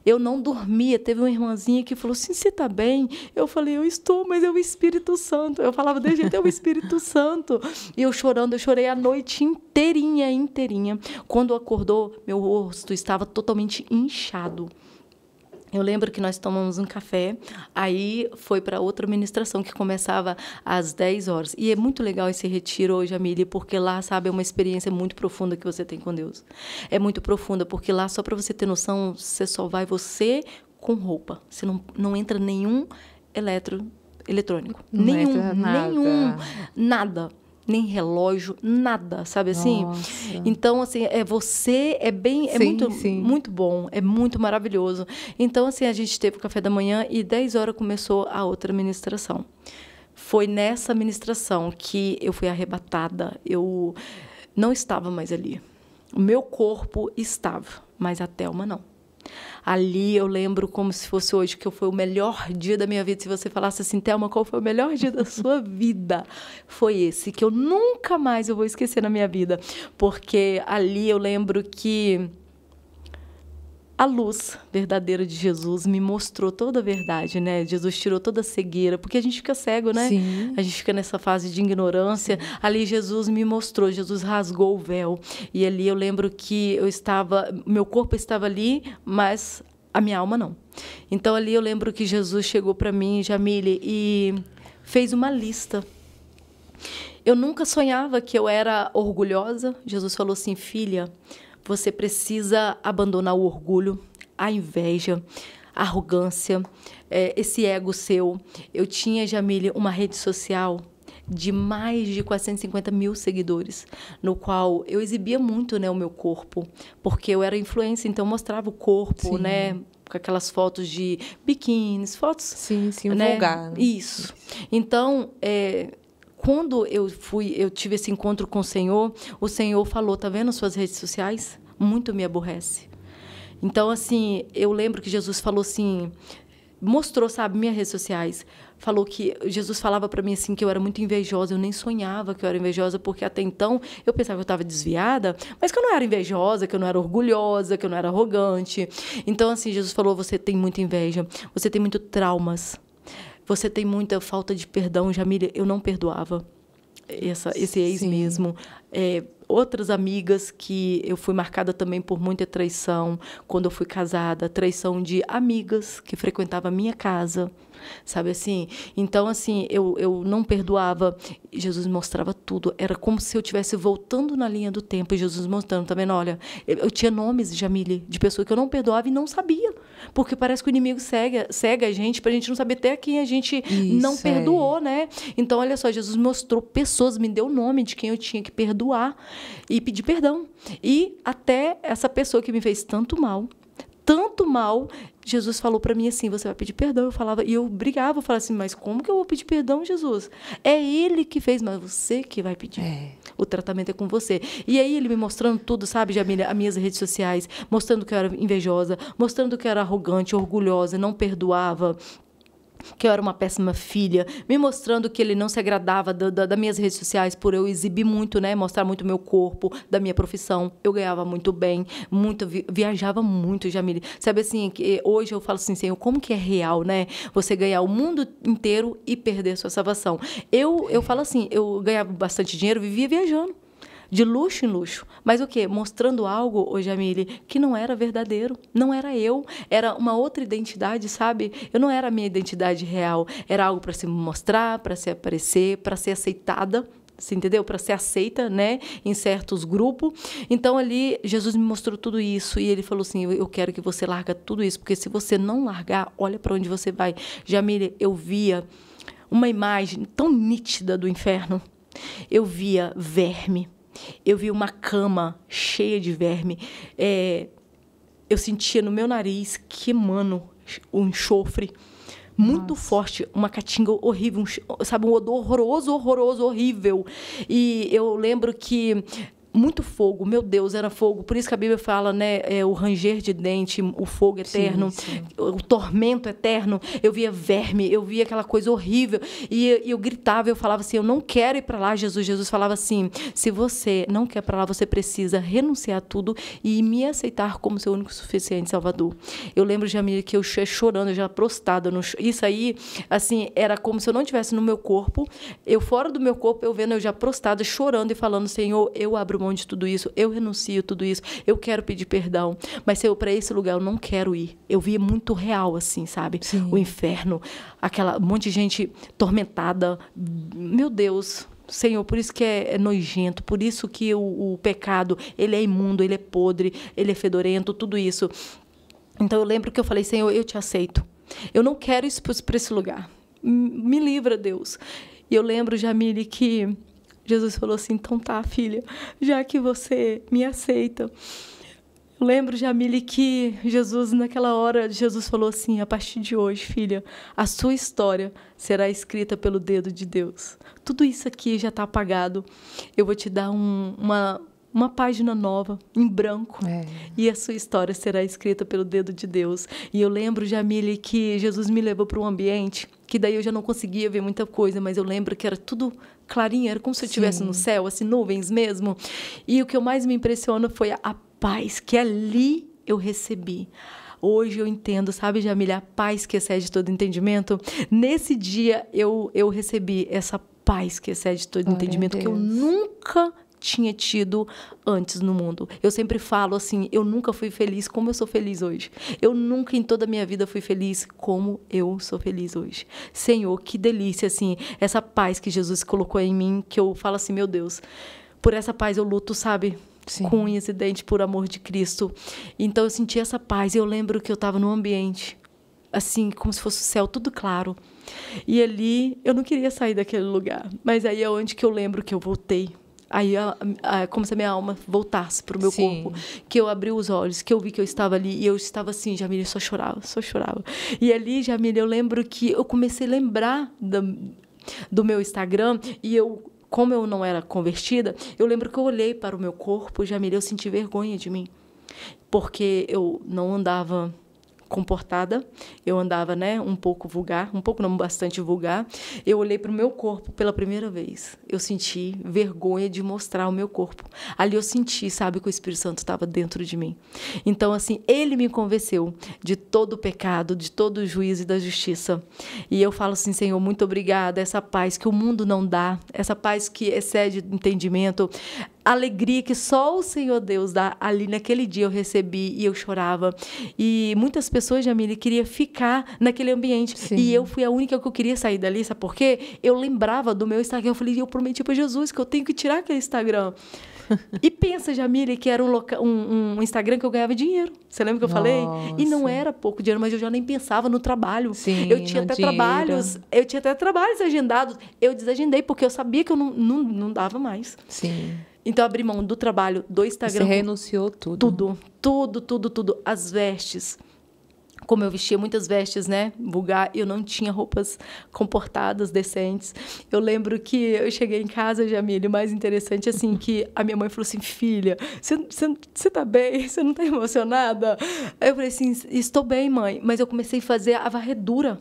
eu não dormia. Teve uma irmãzinha que falou assim: Você está bem? Eu falei: Eu estou, mas é o Espírito Santo. Eu falava desde jeito: É o Espírito Santo. E eu chorando, eu chorei a noite inteirinha, inteirinha. Quando acordou, meu rosto estava totalmente inchado. Eu lembro que nós tomamos um café, aí foi para outra ministração que começava às 10 horas. E é muito legal esse retiro hoje, Amília, porque lá, sabe, é uma experiência muito profunda que você tem com Deus. É muito profunda, porque lá, só para você ter noção, você só vai você com roupa. Você não, não entra nenhum eletro eletrônico. Não nenhum, nada. nenhum, nada nem relógio, nada, sabe assim? Nossa. Então, assim, é você, é bem, é muito, sim. muito bom, é muito maravilhoso. Então, assim, a gente teve o café da manhã e 10 horas começou a outra ministração. Foi nessa ministração que eu fui arrebatada, eu não estava mais ali. O meu corpo estava, mas a Thelma não ali eu lembro como se fosse hoje, que foi o melhor dia da minha vida. Se você falasse assim, Thelma, qual foi o melhor dia da sua vida? Foi esse, que eu nunca mais eu vou esquecer na minha vida. Porque ali eu lembro que a luz verdadeira de Jesus me mostrou toda a verdade, né? Jesus tirou toda a cegueira, porque a gente fica cego, né? Sim. A gente fica nessa fase de ignorância. Sim. Ali Jesus me mostrou, Jesus rasgou o véu. E ali eu lembro que eu estava, meu corpo estava ali, mas a minha alma não. Então ali eu lembro que Jesus chegou para mim, Jamile, e fez uma lista. Eu nunca sonhava que eu era orgulhosa. Jesus falou assim, filha, você precisa abandonar o orgulho, a inveja, a arrogância, é, esse ego seu. Eu tinha, Jamile, uma rede social de mais de 450 mil seguidores, no qual eu exibia muito né, o meu corpo, porque eu era influencer, então mostrava o corpo, Sim. né? Com aquelas fotos de biquínis, fotos. Sim, sim, né? vulgar. Né? Isso. Então, é, quando eu fui, eu tive esse encontro com o Senhor, o Senhor falou: "Tá vendo suas redes sociais? Muito me aborrece". Então assim, eu lembro que Jesus falou assim, mostrou, sabe, minhas redes sociais, falou que Jesus falava para mim assim que eu era muito invejosa, eu nem sonhava que eu era invejosa, porque até então eu pensava que eu estava desviada, mas que eu não era invejosa, que eu não era orgulhosa, que eu não era arrogante. Então assim, Jesus falou: "Você tem muita inveja, você tem muito traumas". Você tem muita falta de perdão, Jamília. Eu não perdoava essa, esse ex Sim. mesmo. É, outras amigas que eu fui marcada também por muita traição quando eu fui casada, traição de amigas que frequentavam a minha casa, sabe assim? Então, assim, eu, eu não perdoava. Jesus mostrava tudo. Era como se eu estivesse voltando na linha do tempo e Jesus mostrando, também Olha, eu, eu tinha nomes, Jamile, de pessoas que eu não perdoava e não sabia. Porque parece que o inimigo cega, cega a gente a gente não saber até quem a gente Isso, não perdoou, é. né? Então, olha só, Jesus mostrou pessoas, me deu o nome de quem eu tinha que perdoar e pedir perdão. E até essa pessoa que me fez tanto mal, tanto mal. Jesus falou para mim assim: você vai pedir perdão. Eu falava, e eu brigava, eu falava assim: mas como que eu vou pedir perdão, Jesus? É ele que fez, mas você que vai pedir. É. O tratamento é com você. E aí ele me mostrando tudo, sabe, Jamila, as minhas redes sociais, mostrando que eu era invejosa, mostrando que eu era arrogante, orgulhosa, não perdoava que eu era uma péssima filha, me mostrando que ele não se agradava da, da, das minhas redes sociais por eu exibir muito, né? Mostrar muito meu corpo, da minha profissão. Eu ganhava muito bem, muito vi, viajava muito, Jamile. Sabe assim, que eh, hoje eu falo assim, Senhor, como que é real, né? Você ganhar o mundo inteiro e perder sua salvação. Eu, eu falo assim, eu ganhava bastante dinheiro, vivia viajando de luxo em luxo. Mas o quê? Mostrando algo, ô Jamile, que não era verdadeiro, não era eu, era uma outra identidade, sabe? Eu não era a minha identidade real, era algo para se mostrar, para se aparecer, para ser aceitada, você entendeu? Para ser aceita, né, em certos grupos. Então ali Jesus me mostrou tudo isso e ele falou assim: "Eu quero que você larga tudo isso, porque se você não largar, olha para onde você vai". Jamile, eu via uma imagem tão nítida do inferno. Eu via verme, eu vi uma cama cheia de verme. É, eu sentia no meu nariz queimando o um enxofre. Muito Nossa. forte, uma catinga horrível, um, sabe? Um odor horroroso, horroroso, horrível. E eu lembro que muito fogo, meu Deus, era fogo. Por isso que a Bíblia fala, né, é, o ranger de dente, o fogo eterno, sim, sim. o tormento eterno. Eu via verme, eu via aquela coisa horrível e, e eu gritava, eu falava assim, eu não quero ir para lá, Jesus. Jesus falava assim, se você não quer para lá, você precisa renunciar a tudo e me aceitar como seu único suficiente Salvador. Eu lembro de amiga que eu chorando, já prostada no isso aí, assim, era como se eu não tivesse no meu corpo, eu fora do meu corpo, eu vendo eu já prostada chorando e falando, Senhor, eu abro mão de tudo isso, eu renuncio tudo isso, eu quero pedir perdão, mas se eu para esse lugar eu não quero ir. Eu vi muito real assim, sabe? Sim. O inferno, aquela um monte de gente tormentada. Meu Deus, Senhor, por isso que é, é nojento, por isso que o, o, pecado, ele é imundo, ele é podre, ele é fedorento, tudo isso. Então eu lembro que eu falei, Senhor, eu te aceito. Eu não quero ir para esse lugar. Me livra, Deus. E eu lembro, Jamile, que Jesus falou assim: então tá, filha, já que você me aceita. Eu lembro, Jamile, que Jesus, naquela hora, Jesus falou assim: a partir de hoje, filha, a sua história será escrita pelo dedo de Deus. Tudo isso aqui já está apagado. Eu vou te dar um, uma, uma página nova, em branco. É. E a sua história será escrita pelo dedo de Deus. E eu lembro, Jamile, que Jesus me levou para um ambiente que daí eu já não conseguia ver muita coisa, mas eu lembro que era tudo clarinho, era como se eu estivesse no céu, assim, nuvens mesmo. E o que eu mais me impressiona foi a, a paz que ali eu recebi. Hoje eu entendo, sabe, Jamile, a paz que excede todo entendimento. Nesse dia eu, eu recebi essa paz que excede todo Glória entendimento, que eu nunca tinha tido antes no mundo. Eu sempre falo assim, eu nunca fui feliz como eu sou feliz hoje. Eu nunca em toda a minha vida fui feliz como eu sou feliz hoje. Senhor, que delícia assim, essa paz que Jesus colocou em mim, que eu falo assim, meu Deus, por essa paz eu luto, sabe? Sim. Com unhas e dentes por amor de Cristo. Então eu senti essa paz. Eu lembro que eu estava num ambiente assim, como se fosse o céu, tudo claro. E ali eu não queria sair daquele lugar, mas aí é onde que eu lembro que eu voltei Aí, a, a, como se a minha alma voltasse para o meu Sim. corpo, que eu abri os olhos, que eu vi que eu estava ali e eu estava assim, Jamile, só chorava, só chorava. E ali, Jamile, eu lembro que eu comecei a lembrar do, do meu Instagram e eu como eu não era convertida, eu lembro que eu olhei para o meu corpo, Jamile, eu senti vergonha de mim, porque eu não andava comportada, eu andava, né, um pouco vulgar, um pouco não, bastante vulgar. Eu olhei para o meu corpo pela primeira vez. Eu senti vergonha de mostrar o meu corpo. Ali eu senti, sabe, que o Espírito Santo estava dentro de mim. Então, assim, ele me convenceu de todo o pecado, de todo o juízo e da justiça. E eu falo assim, Senhor, muito obrigada, essa paz que o mundo não dá, essa paz que excede entendimento, alegria que só o Senhor Deus dá. Ali naquele dia eu recebi e eu chorava. E muitas pessoas, Jamile, queria ficar naquele ambiente. Sim. E eu fui a única que eu queria sair dali, sabe por quê? Eu lembrava do meu Instagram. Eu falei, eu prometi para Jesus que eu tenho que tirar aquele Instagram. E pensa, Jamile, que era um, loca... um, um, Instagram que eu ganhava dinheiro. Você lembra que eu Nossa. falei? E não era pouco dinheiro, mas eu já nem pensava no trabalho. Sim, eu tinha até dinheiro. trabalhos, eu tinha até trabalhos agendados. Eu desagendei porque eu sabia que eu não, não, não dava mais. Sim. Então, abri mão do trabalho, do Instagram. Você renunciou tudo. Tudo, tudo, tudo, tudo. As vestes. Como eu vestia muitas vestes, né? Vulgar, eu não tinha roupas comportadas, decentes. Eu lembro que eu cheguei em casa, Jamile, o mais interessante, assim, que a minha mãe falou assim: filha, você tá bem? Você não tá emocionada? Eu falei assim: estou bem, mãe. Mas eu comecei a fazer a varredura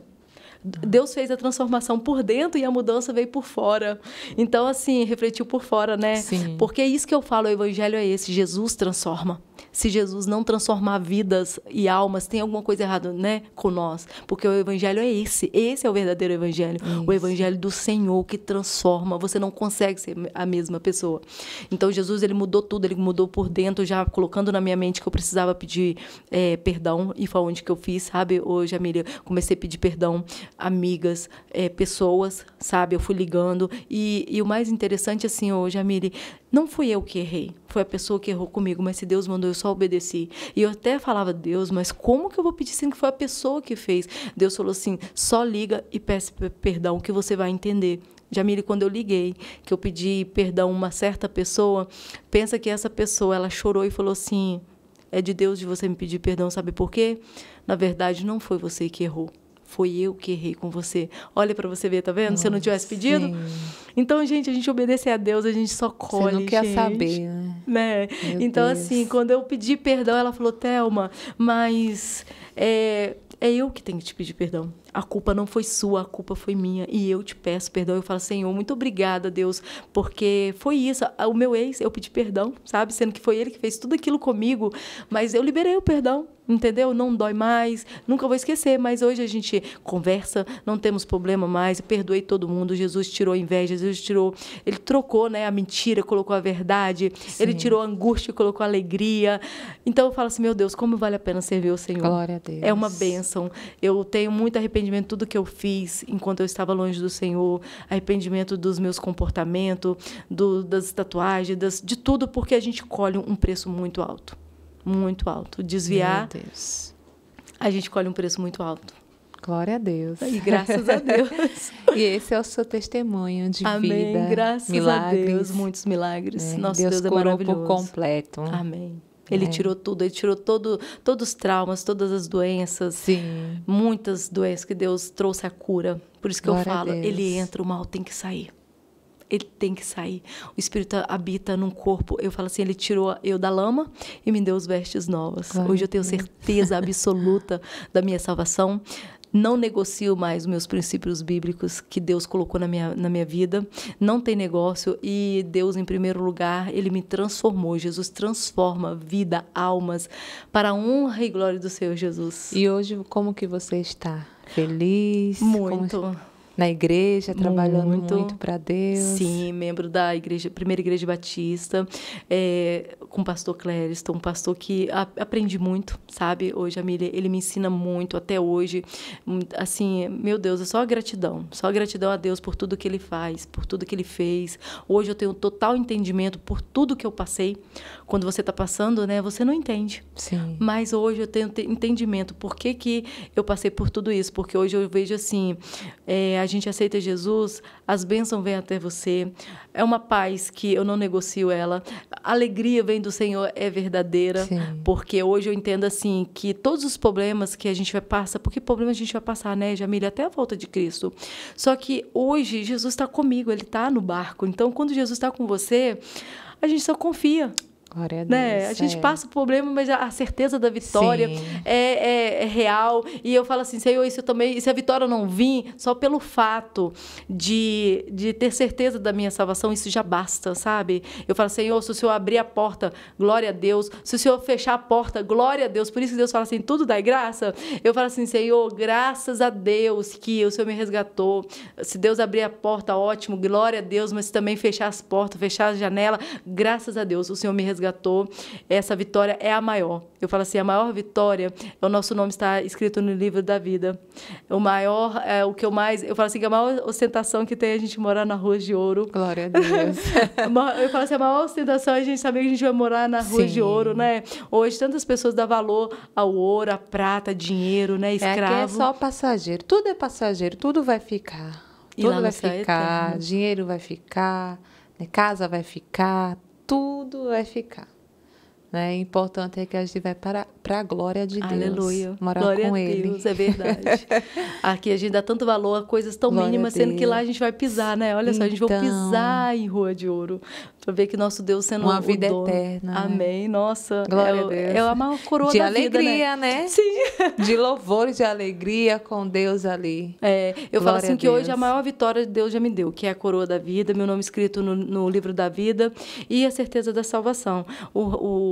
Deus fez a transformação por dentro e a mudança veio por fora. Então, assim, refletiu por fora, né? Sim. Porque é isso que eu falo, o evangelho é esse, Jesus transforma. Se Jesus não transformar vidas e almas, tem alguma coisa errada, né, com nós. Porque o evangelho é esse, esse é o verdadeiro evangelho. Isso. O evangelho do Senhor que transforma, você não consegue ser a mesma pessoa. Então, Jesus, ele mudou tudo, ele mudou por dentro, já colocando na minha mente que eu precisava pedir é, perdão, e foi onde que eu fiz, sabe? Hoje, Amília, comecei a pedir perdão amigas, é, pessoas, sabe? Eu fui ligando. E, e o mais interessante, assim, hoje, Amiri, não fui eu que errei, foi a pessoa que errou comigo, mas se Deus mandou, eu só obedeci. E eu até falava, Deus, mas como que eu vou pedir sendo que foi a pessoa que fez? Deus falou assim: só liga e peça perdão que você vai entender. Jamile, quando eu liguei, que eu pedi perdão a uma certa pessoa, pensa que essa pessoa, ela chorou e falou assim: é de Deus de você me pedir perdão, sabe por quê? Na verdade, não foi você que errou foi eu que errei com você. Olha para você ver, tá vendo? Nossa, você não tivesse pedido. Sim. Então, gente, a gente obedece a Deus, a gente só colhe. Você não quer gente, saber, né? né? Então, Deus. assim, quando eu pedi perdão, ela falou, Thelma, mas é, é eu que tenho que te pedir perdão a culpa não foi sua, a culpa foi minha. E eu te peço perdão. Eu falo, Senhor, muito obrigada, Deus, porque foi isso. O meu ex, eu pedi perdão, sabe? Sendo que foi ele que fez tudo aquilo comigo, mas eu liberei o perdão. Entendeu? Não dói mais, nunca vou esquecer, mas hoje a gente conversa, não temos problema mais, perdoei todo mundo. Jesus tirou a inveja, Jesus tirou, ele trocou né, a mentira, colocou a verdade, Sim. ele tirou a angústia, colocou a alegria. Então eu falo assim, meu Deus, como vale a pena servir o Senhor? Glória a Deus. É uma bênção. Eu tenho muito arrependimento arrependimento de tudo que eu fiz enquanto eu estava longe do Senhor, arrependimento dos meus comportamentos, do, das tatuagens, das, de tudo, porque a gente colhe um preço muito alto. Muito alto. Desviar, a gente colhe um preço muito alto. Glória a Deus. E graças a Deus. e esse é o seu testemunho de Amém. vida. Graças milagres. a Deus, muitos milagres. É. Nosso Deus, Deus é maravilhoso. por completo. Amém. Ele é. tirou tudo, ele tirou todo, todos os traumas, todas as doenças, Sim. muitas doenças que Deus trouxe a cura. Por isso que Glória eu falo, ele entra, o mal tem que sair. Ele tem que sair. O Espírito habita num corpo. Eu falo assim, ele tirou eu da lama e me deu as vestes novas. Glória Hoje eu tenho certeza absoluta da minha salvação, não negocio mais meus princípios bíblicos que Deus colocou na minha, na minha vida, não tem negócio e Deus, em primeiro lugar, Ele me transformou. Jesus transforma vida, almas, para a honra e glória do Senhor Jesus. E hoje, como que você está? Feliz? Muito. Como... Na igreja, trabalhando muito, muito para Deus. Sim, membro da igreja, primeira igreja batista. É, com o pastor Clériston, um pastor que a, aprendi muito, sabe? Hoje, Amília, ele me ensina muito até hoje. Assim, meu Deus, é só gratidão. Só gratidão a Deus por tudo que ele faz, por tudo que ele fez. Hoje eu tenho total entendimento por tudo que eu passei. Quando você está passando, né, você não entende. Sim. Mas hoje eu tenho entendimento por que, que eu passei por tudo isso. Porque hoje eu vejo assim, é, a gente aceita Jesus, as bênçãos vêm até você. É uma paz que eu não negocio ela. A alegria vem vem do Senhor é verdadeira, Sim. porque hoje eu entendo assim que todos os problemas que a gente vai passar, porque problema a gente vai passar, né, Jamília, até a volta de Cristo. Só que hoje Jesus está comigo, ele está no barco. Então, quando Jesus está com você, a gente só confia. Glória a né? Deus. Né? A gente é. passa o problema, mas a certeza da vitória é, é, é, real. E eu falo assim, Senhor, isso também. E se a vitória não vir, só pelo fato de, de ter certeza da minha salvação, isso já basta, sabe? Eu falo, Senhor, se o Senhor abrir a porta, glória a Deus. Se o Senhor fechar a porta, glória a Deus. Por isso que Deus fala assim, tudo dá graça. Eu falo assim, Senhor, graças a Deus que o Senhor me resgatou. Se Deus abrir a porta, ótimo, glória a Deus. Mas se também fechar as portas, fechar a janela, graças a Deus, o Senhor me resgatou resgatou, essa vitória é a maior. Eu falo assim, a maior vitória, é o nosso nome está escrito no livro da vida. O maior, é, o que eu mais, eu falo assim, que a maior ostentação que tem é a gente morar na Rua de Ouro. Glória a Deus. eu falo assim, a maior ostentação é a gente saber que a gente vai morar na Rua Sim. de Ouro, né? Hoje tantas pessoas dão valor ao ouro, à prata, dinheiro, né? É é Escravo. É, é só passageiro. Tudo é passageiro, tudo vai ficar. tudo vai ficar, eterno. dinheiro vai ficar, né? casa vai ficar, tudo vai ficar. Né? O importante é que a gente vai para, para a glória de Deus. Aleluia. Morar glória com a Ele. Deus, é verdade. Aqui a gente dá tanto valor a coisas tão glória mínimas, sendo que lá a gente vai pisar, né? Olha então... só, a gente vai então. pisar em Rua de Ouro para ver que nosso Deus sendo uma vida eterna. Né? Amém. Né? Nossa, glória é, a Deus. É a maior coroa de da alegria, vida, né? né? Sim. De louvor, de alegria com Deus ali. É, eu glória falo assim que hoje a maior vitória de Deus já me deu, que é a coroa da vida, meu nome escrito no, no livro da vida e a certeza da salvação. O,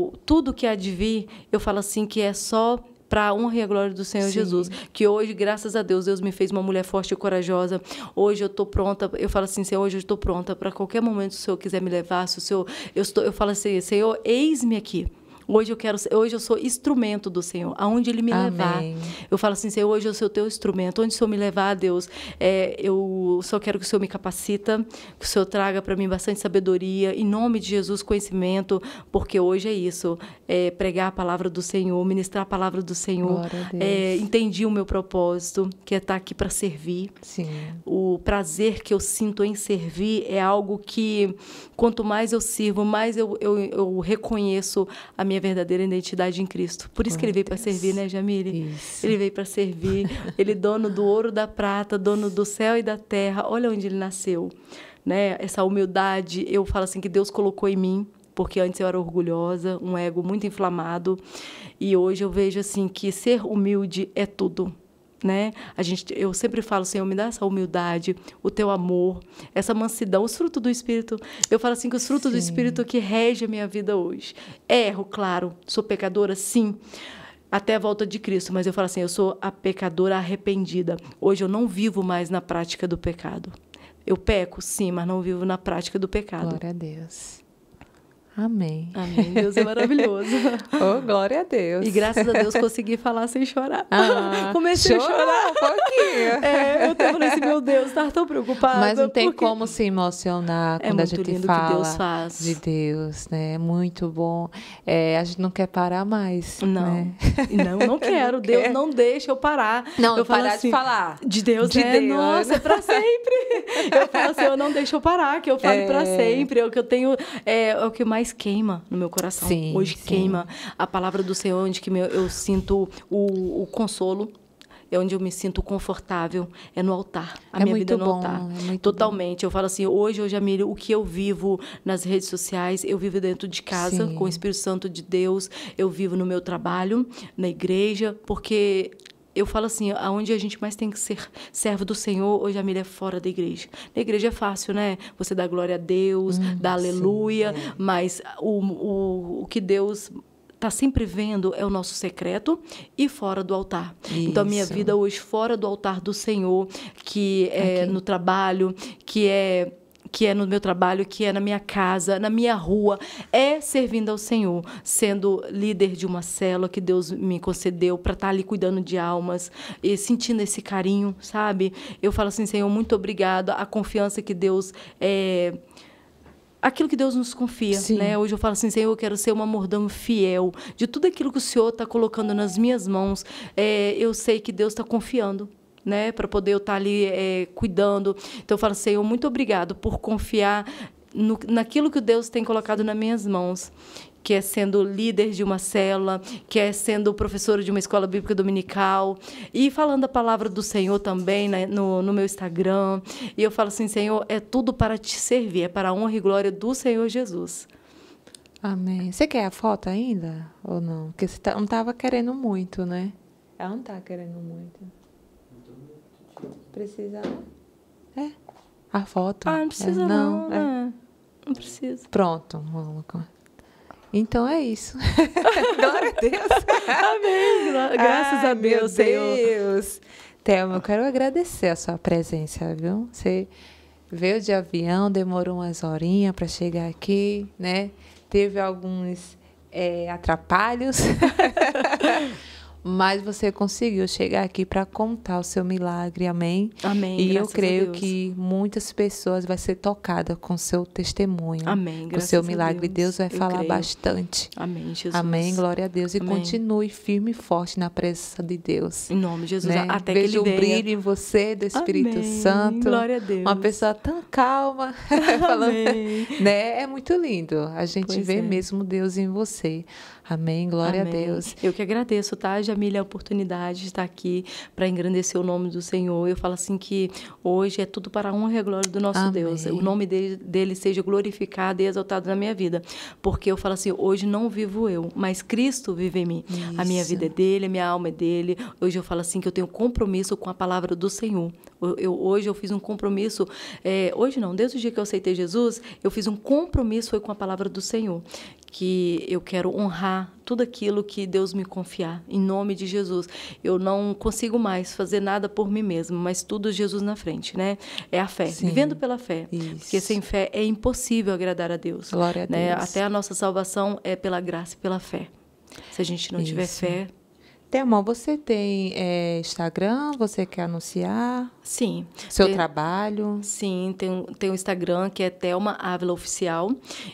o tudo que há de vir, eu falo assim que é só para a honra e a glória do Senhor Sim. Jesus. Que hoje, graças a Deus, Deus me fez uma mulher forte e corajosa. Hoje eu estou pronta. Eu falo assim, Senhor, hoje eu estou pronta para qualquer momento se o Senhor quiser me levar. Se o Senhor, eu, estou, eu falo assim, Senhor, eis-me aqui. Hoje eu quero, hoje eu sou instrumento do Senhor, aonde Ele me Amém. levar. Eu falo assim, Senhor, hoje eu sou teu instrumento, onde o Senhor me levar, Deus, é, eu só quero que o Senhor me capacita, que o Senhor traga para mim bastante sabedoria, em nome de Jesus, conhecimento, porque hoje é isso, é pregar a palavra do Senhor, ministrar a palavra do Senhor. É, entendi o meu propósito, que é estar tá aqui para servir. Sim. O prazer que eu sinto em servir é algo que, quanto mais eu sirvo, mais eu, eu, eu reconheço a minha minha verdadeira identidade em Cristo. Por isso oh, que ele oh, veio para servir, né, Jamile? Isso. Ele veio para servir. ele é dono do ouro, da prata, dono do céu e da terra. Olha onde ele nasceu, né? Essa humildade, eu falo assim que Deus colocou em mim, porque antes eu era orgulhosa, um ego muito inflamado, e hoje eu vejo assim que ser humilde é tudo né? A gente, eu sempre falo, Senhor, me dá essa humildade, o teu amor, essa mansidão, os frutos do Espírito. Eu falo assim que os frutos sim. do Espírito é que rege a minha vida hoje. Erro, claro, sou pecadora, sim. Até a volta de Cristo, mas eu falo assim: eu sou a pecadora arrependida. Hoje eu não vivo mais na prática do pecado. Eu peco, sim, mas não vivo na prática do pecado. Glória a Deus. Amém. Amém. Deus é maravilhoso. oh, glória a Deus. E graças a Deus consegui falar sem chorar. Ah, Comecei a chorar um pouquinho. É, estar tão preocupada. Mas não tem como se emocionar é quando a gente fala Deus faz. de Deus, né? É muito bom. É, a gente não quer parar mais. Não, né? não, não quero. não Deus quer. não deixa eu parar. Não, eu parar assim, de falar. De Deus, de é, Deus. nossa, é pra sempre. eu falo assim, eu não deixo eu parar, que eu falo é. pra sempre. É o que eu tenho, é, é o que mais queima no meu coração. Sim, Hoje sim. queima a palavra do Senhor, onde que eu sinto o, o consolo é onde eu me sinto confortável, é no altar. A é minha vida é no bom, altar. É Totalmente. Bom. Eu falo assim, hoje eu Amília, o que eu vivo nas redes sociais, eu vivo dentro de casa, Sim. com o Espírito Santo de Deus, eu vivo no meu trabalho, na igreja, porque eu falo assim, aonde a gente mais tem que ser servo do Senhor, hoje a milha é fora da igreja. Na igreja é fácil, né? Você dá glória a Deus, hum, dá aleluia, sim, é. mas o, o, o que Deus está sempre vendo é o nosso secreto e fora do altar. Isso. Então, a minha vida hoje fora do altar do Senhor, que é okay. no trabalho, que é que é no meu trabalho, que é na minha casa, na minha rua, é servindo ao Senhor, sendo líder de uma célula que Deus me concedeu para estar tá ali cuidando de almas e sentindo esse carinho, sabe? Eu falo assim, Senhor, muito obrigada, a confiança que Deus é aquilo que Deus nos confia. Sim. Né? Hoje eu falo assim, Senhor, eu quero ser uma mordomo fiel de tudo aquilo que o Senhor está colocando nas minhas mãos. É, eu sei que Deus está confiando. Né, para poder eu estar tá ali é, cuidando. Então eu falo, Senhor, muito obrigado por confiar no, naquilo que Deus tem colocado nas minhas mãos que é sendo líder de uma célula, que é sendo professora de uma escola bíblica dominical, e falando a palavra do Senhor também né, no, no meu Instagram. E eu falo assim: Senhor, é tudo para te servir, é para a honra e glória do Senhor Jesus. Amém. Você quer a foto ainda ou não? Porque você tá, não estava querendo muito, né? Ela não está querendo muito. Precisa. É. A foto. Ah, não precisa é, não. não é. Né? Não precisa. Pronto, vamos colocar. É? Então é isso. Glória a Deus. Amém. Graças Ai, a Deus, meu Senhor. Deus. Thelma, eu quero agradecer a sua presença, viu? Você veio de avião, demorou umas horinhas para chegar aqui, né? Teve alguns é, atrapalhos. mas você conseguiu chegar aqui para contar o seu milagre, amém? Amém. E eu creio que muitas pessoas vai ser tocada com seu testemunho. Amém. Graças o seu milagre, Deus. Deus, vai falar bastante. Amém, Jesus. Amém. Glória a Deus e amém. continue firme e forte na presença de Deus. Em nome de Jesus, né? até Vejo que ele um venha. brilho em você do Espírito amém. Santo. Glória a Deus. Uma pessoa tão calma, falando, né? É muito lindo. A gente pois vê é. mesmo Deus em você. Amém. Glória Amém. a Deus. Eu que agradeço, tá, Jamília, a oportunidade de estar aqui para engrandecer o nome do Senhor. Eu falo assim que hoje é tudo para a honra e a glória do nosso Amém. Deus. O nome dele, dele seja glorificado e exaltado na minha vida. Porque eu falo assim, hoje não vivo eu, mas Cristo vive em mim. Isso. A minha vida é dele, a minha alma é dele. Hoje eu falo assim que eu tenho compromisso com a palavra do Senhor. Eu, eu hoje eu fiz um compromisso, é, hoje não, desde o dia que eu aceitei Jesus, eu fiz um compromisso foi com a palavra do Senhor que eu quero honrar tudo aquilo que Deus me confiar, em nome de Jesus. Eu não consigo mais fazer nada por mim mesmo, mas tudo Jesus na frente, né? É a fé, Sim, vivendo pela fé. Isso. Porque sem fé é impossível agradar a Deus. Glória a né? Deus. Até a nossa salvação é pela graça e pela fé. Se a gente não isso. tiver fé, Thelma, você tem é, Instagram? Você quer anunciar? Sim. Seu tem, trabalho? Sim, tem, tem o Instagram que é Thelma Ávila Oficial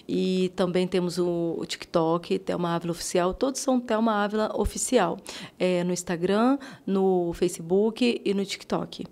e também temos o, o TikTok, Thelma Ávila Oficial. Todos são Thelma Ávila Oficial. É, no Instagram, no Facebook e no TikTok.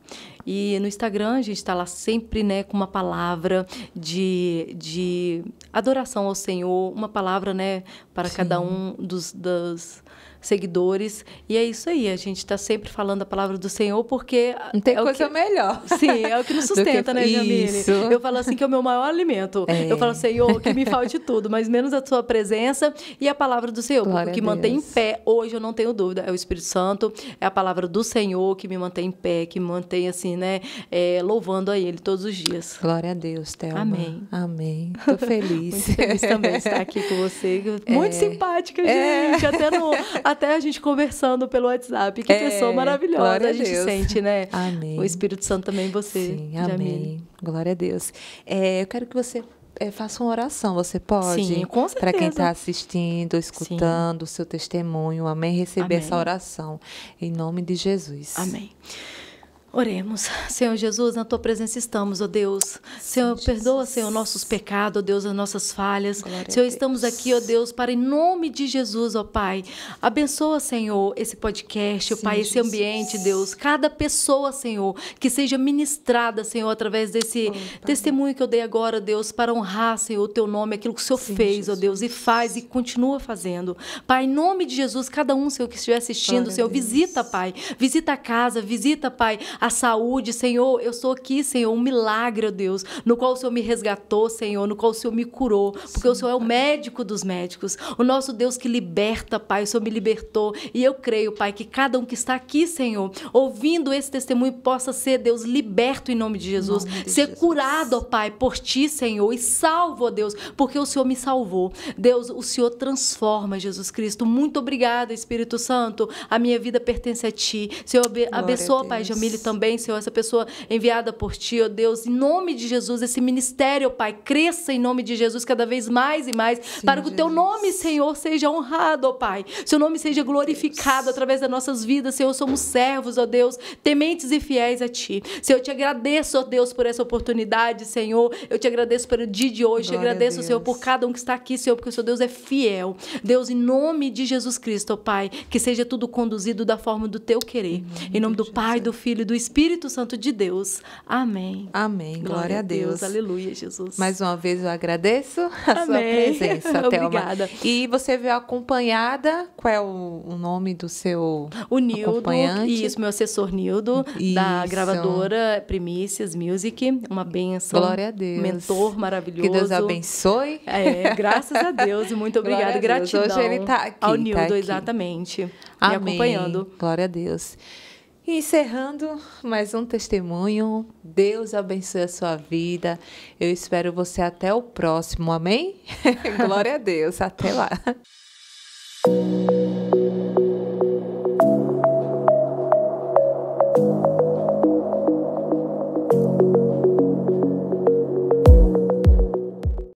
E no Instagram a gente está lá sempre né, com uma palavra de, de adoração ao Senhor, uma palavra né, para sim. cada um dos, dos seguidores. E é isso aí, a gente está sempre falando a palavra do Senhor, porque. Não tem é coisa que... melhor. Sim, é o que nos sustenta, que... né, Jamile? Eu falo assim que é o meu maior alimento. É. Eu falo, Senhor, que me falte tudo, mas menos a tua presença e a palavra do Senhor, porque o que mantém em pé, hoje eu não tenho dúvida, é o Espírito Santo, é a palavra do Senhor que me mantém em pé, que me mantém, assim, né, é, louvando a Ele todos os dias. Glória a Deus, Thelma. Amém. Amém. Tô feliz. Muito feliz também estar aqui com você. Muito é. simpática, é. gente. Até no até a gente conversando pelo WhatsApp. Que é, pessoa maravilhosa a, a, gente sente, né? Amém. O Espírito Santo também você. Sim, amém. Glória a Deus. É, eu quero que você é, faça uma oração, você pode? Sim, com tá certeza. Para quem está assistindo, escutando o seu testemunho, amém? Receber amém. essa oração. Em nome de Jesus. Amém. Oremos. Senhor Jesus, na tua presença estamos, ó oh Deus. Senhor, Sim, perdoa, Senhor, nossos pecados, ó oh Deus, as nossas falhas. Glória Senhor, estamos aqui, ó oh Deus, para em nome de Jesus, ó Pai. Abençoa, Senhor, esse podcast, ó Pai, Jesus. esse ambiente, Deus. Cada pessoa, Senhor, que seja ministrada, Senhor, através desse testemunho que eu dei agora, Deus, para honrar, Senhor, o teu nome, aquilo que o Senhor Sim, fez, Jesus. ó Deus, e faz e continua fazendo. Pai, em nome de Jesus, cada um, Senhor, que estiver assistindo, Glória Senhor, visita, Pai. Visita a casa, visita, Pai a saúde, Senhor, eu sou aqui, Senhor, um milagre, ó Deus, no qual o Senhor me resgatou, Senhor, no qual o Senhor me curou, porque Sim, o Senhor é o médico dos médicos, o nosso Deus que liberta, Pai, o Senhor me libertou, e eu creio, Pai, que cada um que está aqui, Senhor, ouvindo esse testemunho, possa ser, Deus, liberto em nome de Jesus, nome de ser Jesus. curado, ó Pai, por Ti, Senhor, e salvo, ó Deus, porque o Senhor me salvou. Deus, o Senhor transforma, Jesus Cristo. Muito obrigada, Espírito Santo, a minha vida pertence a Ti. Senhor, abençoa, Pai, Jamile, também também, Senhor, essa pessoa enviada por ti, ó oh Deus, em nome de Jesus, esse ministério, ó Pai, cresça em nome de Jesus cada vez mais e mais, Sim, para que Jesus. o teu nome, Senhor, seja honrado, ó oh Pai. Seu nome seja glorificado Deus. através das nossas vidas, Senhor. Somos servos, ó Deus, tementes e fiéis a ti. Senhor, eu te agradeço, ó Deus, por essa oportunidade, Senhor. Eu te agradeço pelo dia de hoje. Glória te agradeço, Senhor, por cada um que está aqui, Senhor, porque o seu Deus é fiel. Deus, em nome de Jesus Cristo, ó Pai, que seja tudo conduzido da forma do teu querer. Em nome, em nome do Pai, do Filho e do Espírito Santo de Deus. Amém. Amém. Glória, Glória a Deus. Deus. Aleluia, Jesus. Mais uma vez eu agradeço a Amém. sua presença, Thelma. Obrigada. E você veio acompanhada, qual é o, o nome do seu o Nildo, acompanhante? Isso, meu assessor Nildo, isso. da gravadora Primícias Music. Uma benção. Glória a Deus. Mentor maravilhoso. Que Deus abençoe. É, graças a Deus. Muito obrigada. Gratidão. Hoje ele está aqui. Ao Nildo, tá aqui. exatamente. Amém. Me acompanhando. Glória a Deus. E encerrando mais um testemunho, Deus abençoe a sua vida. Eu espero você até o próximo, amém? Glória a Deus, até lá.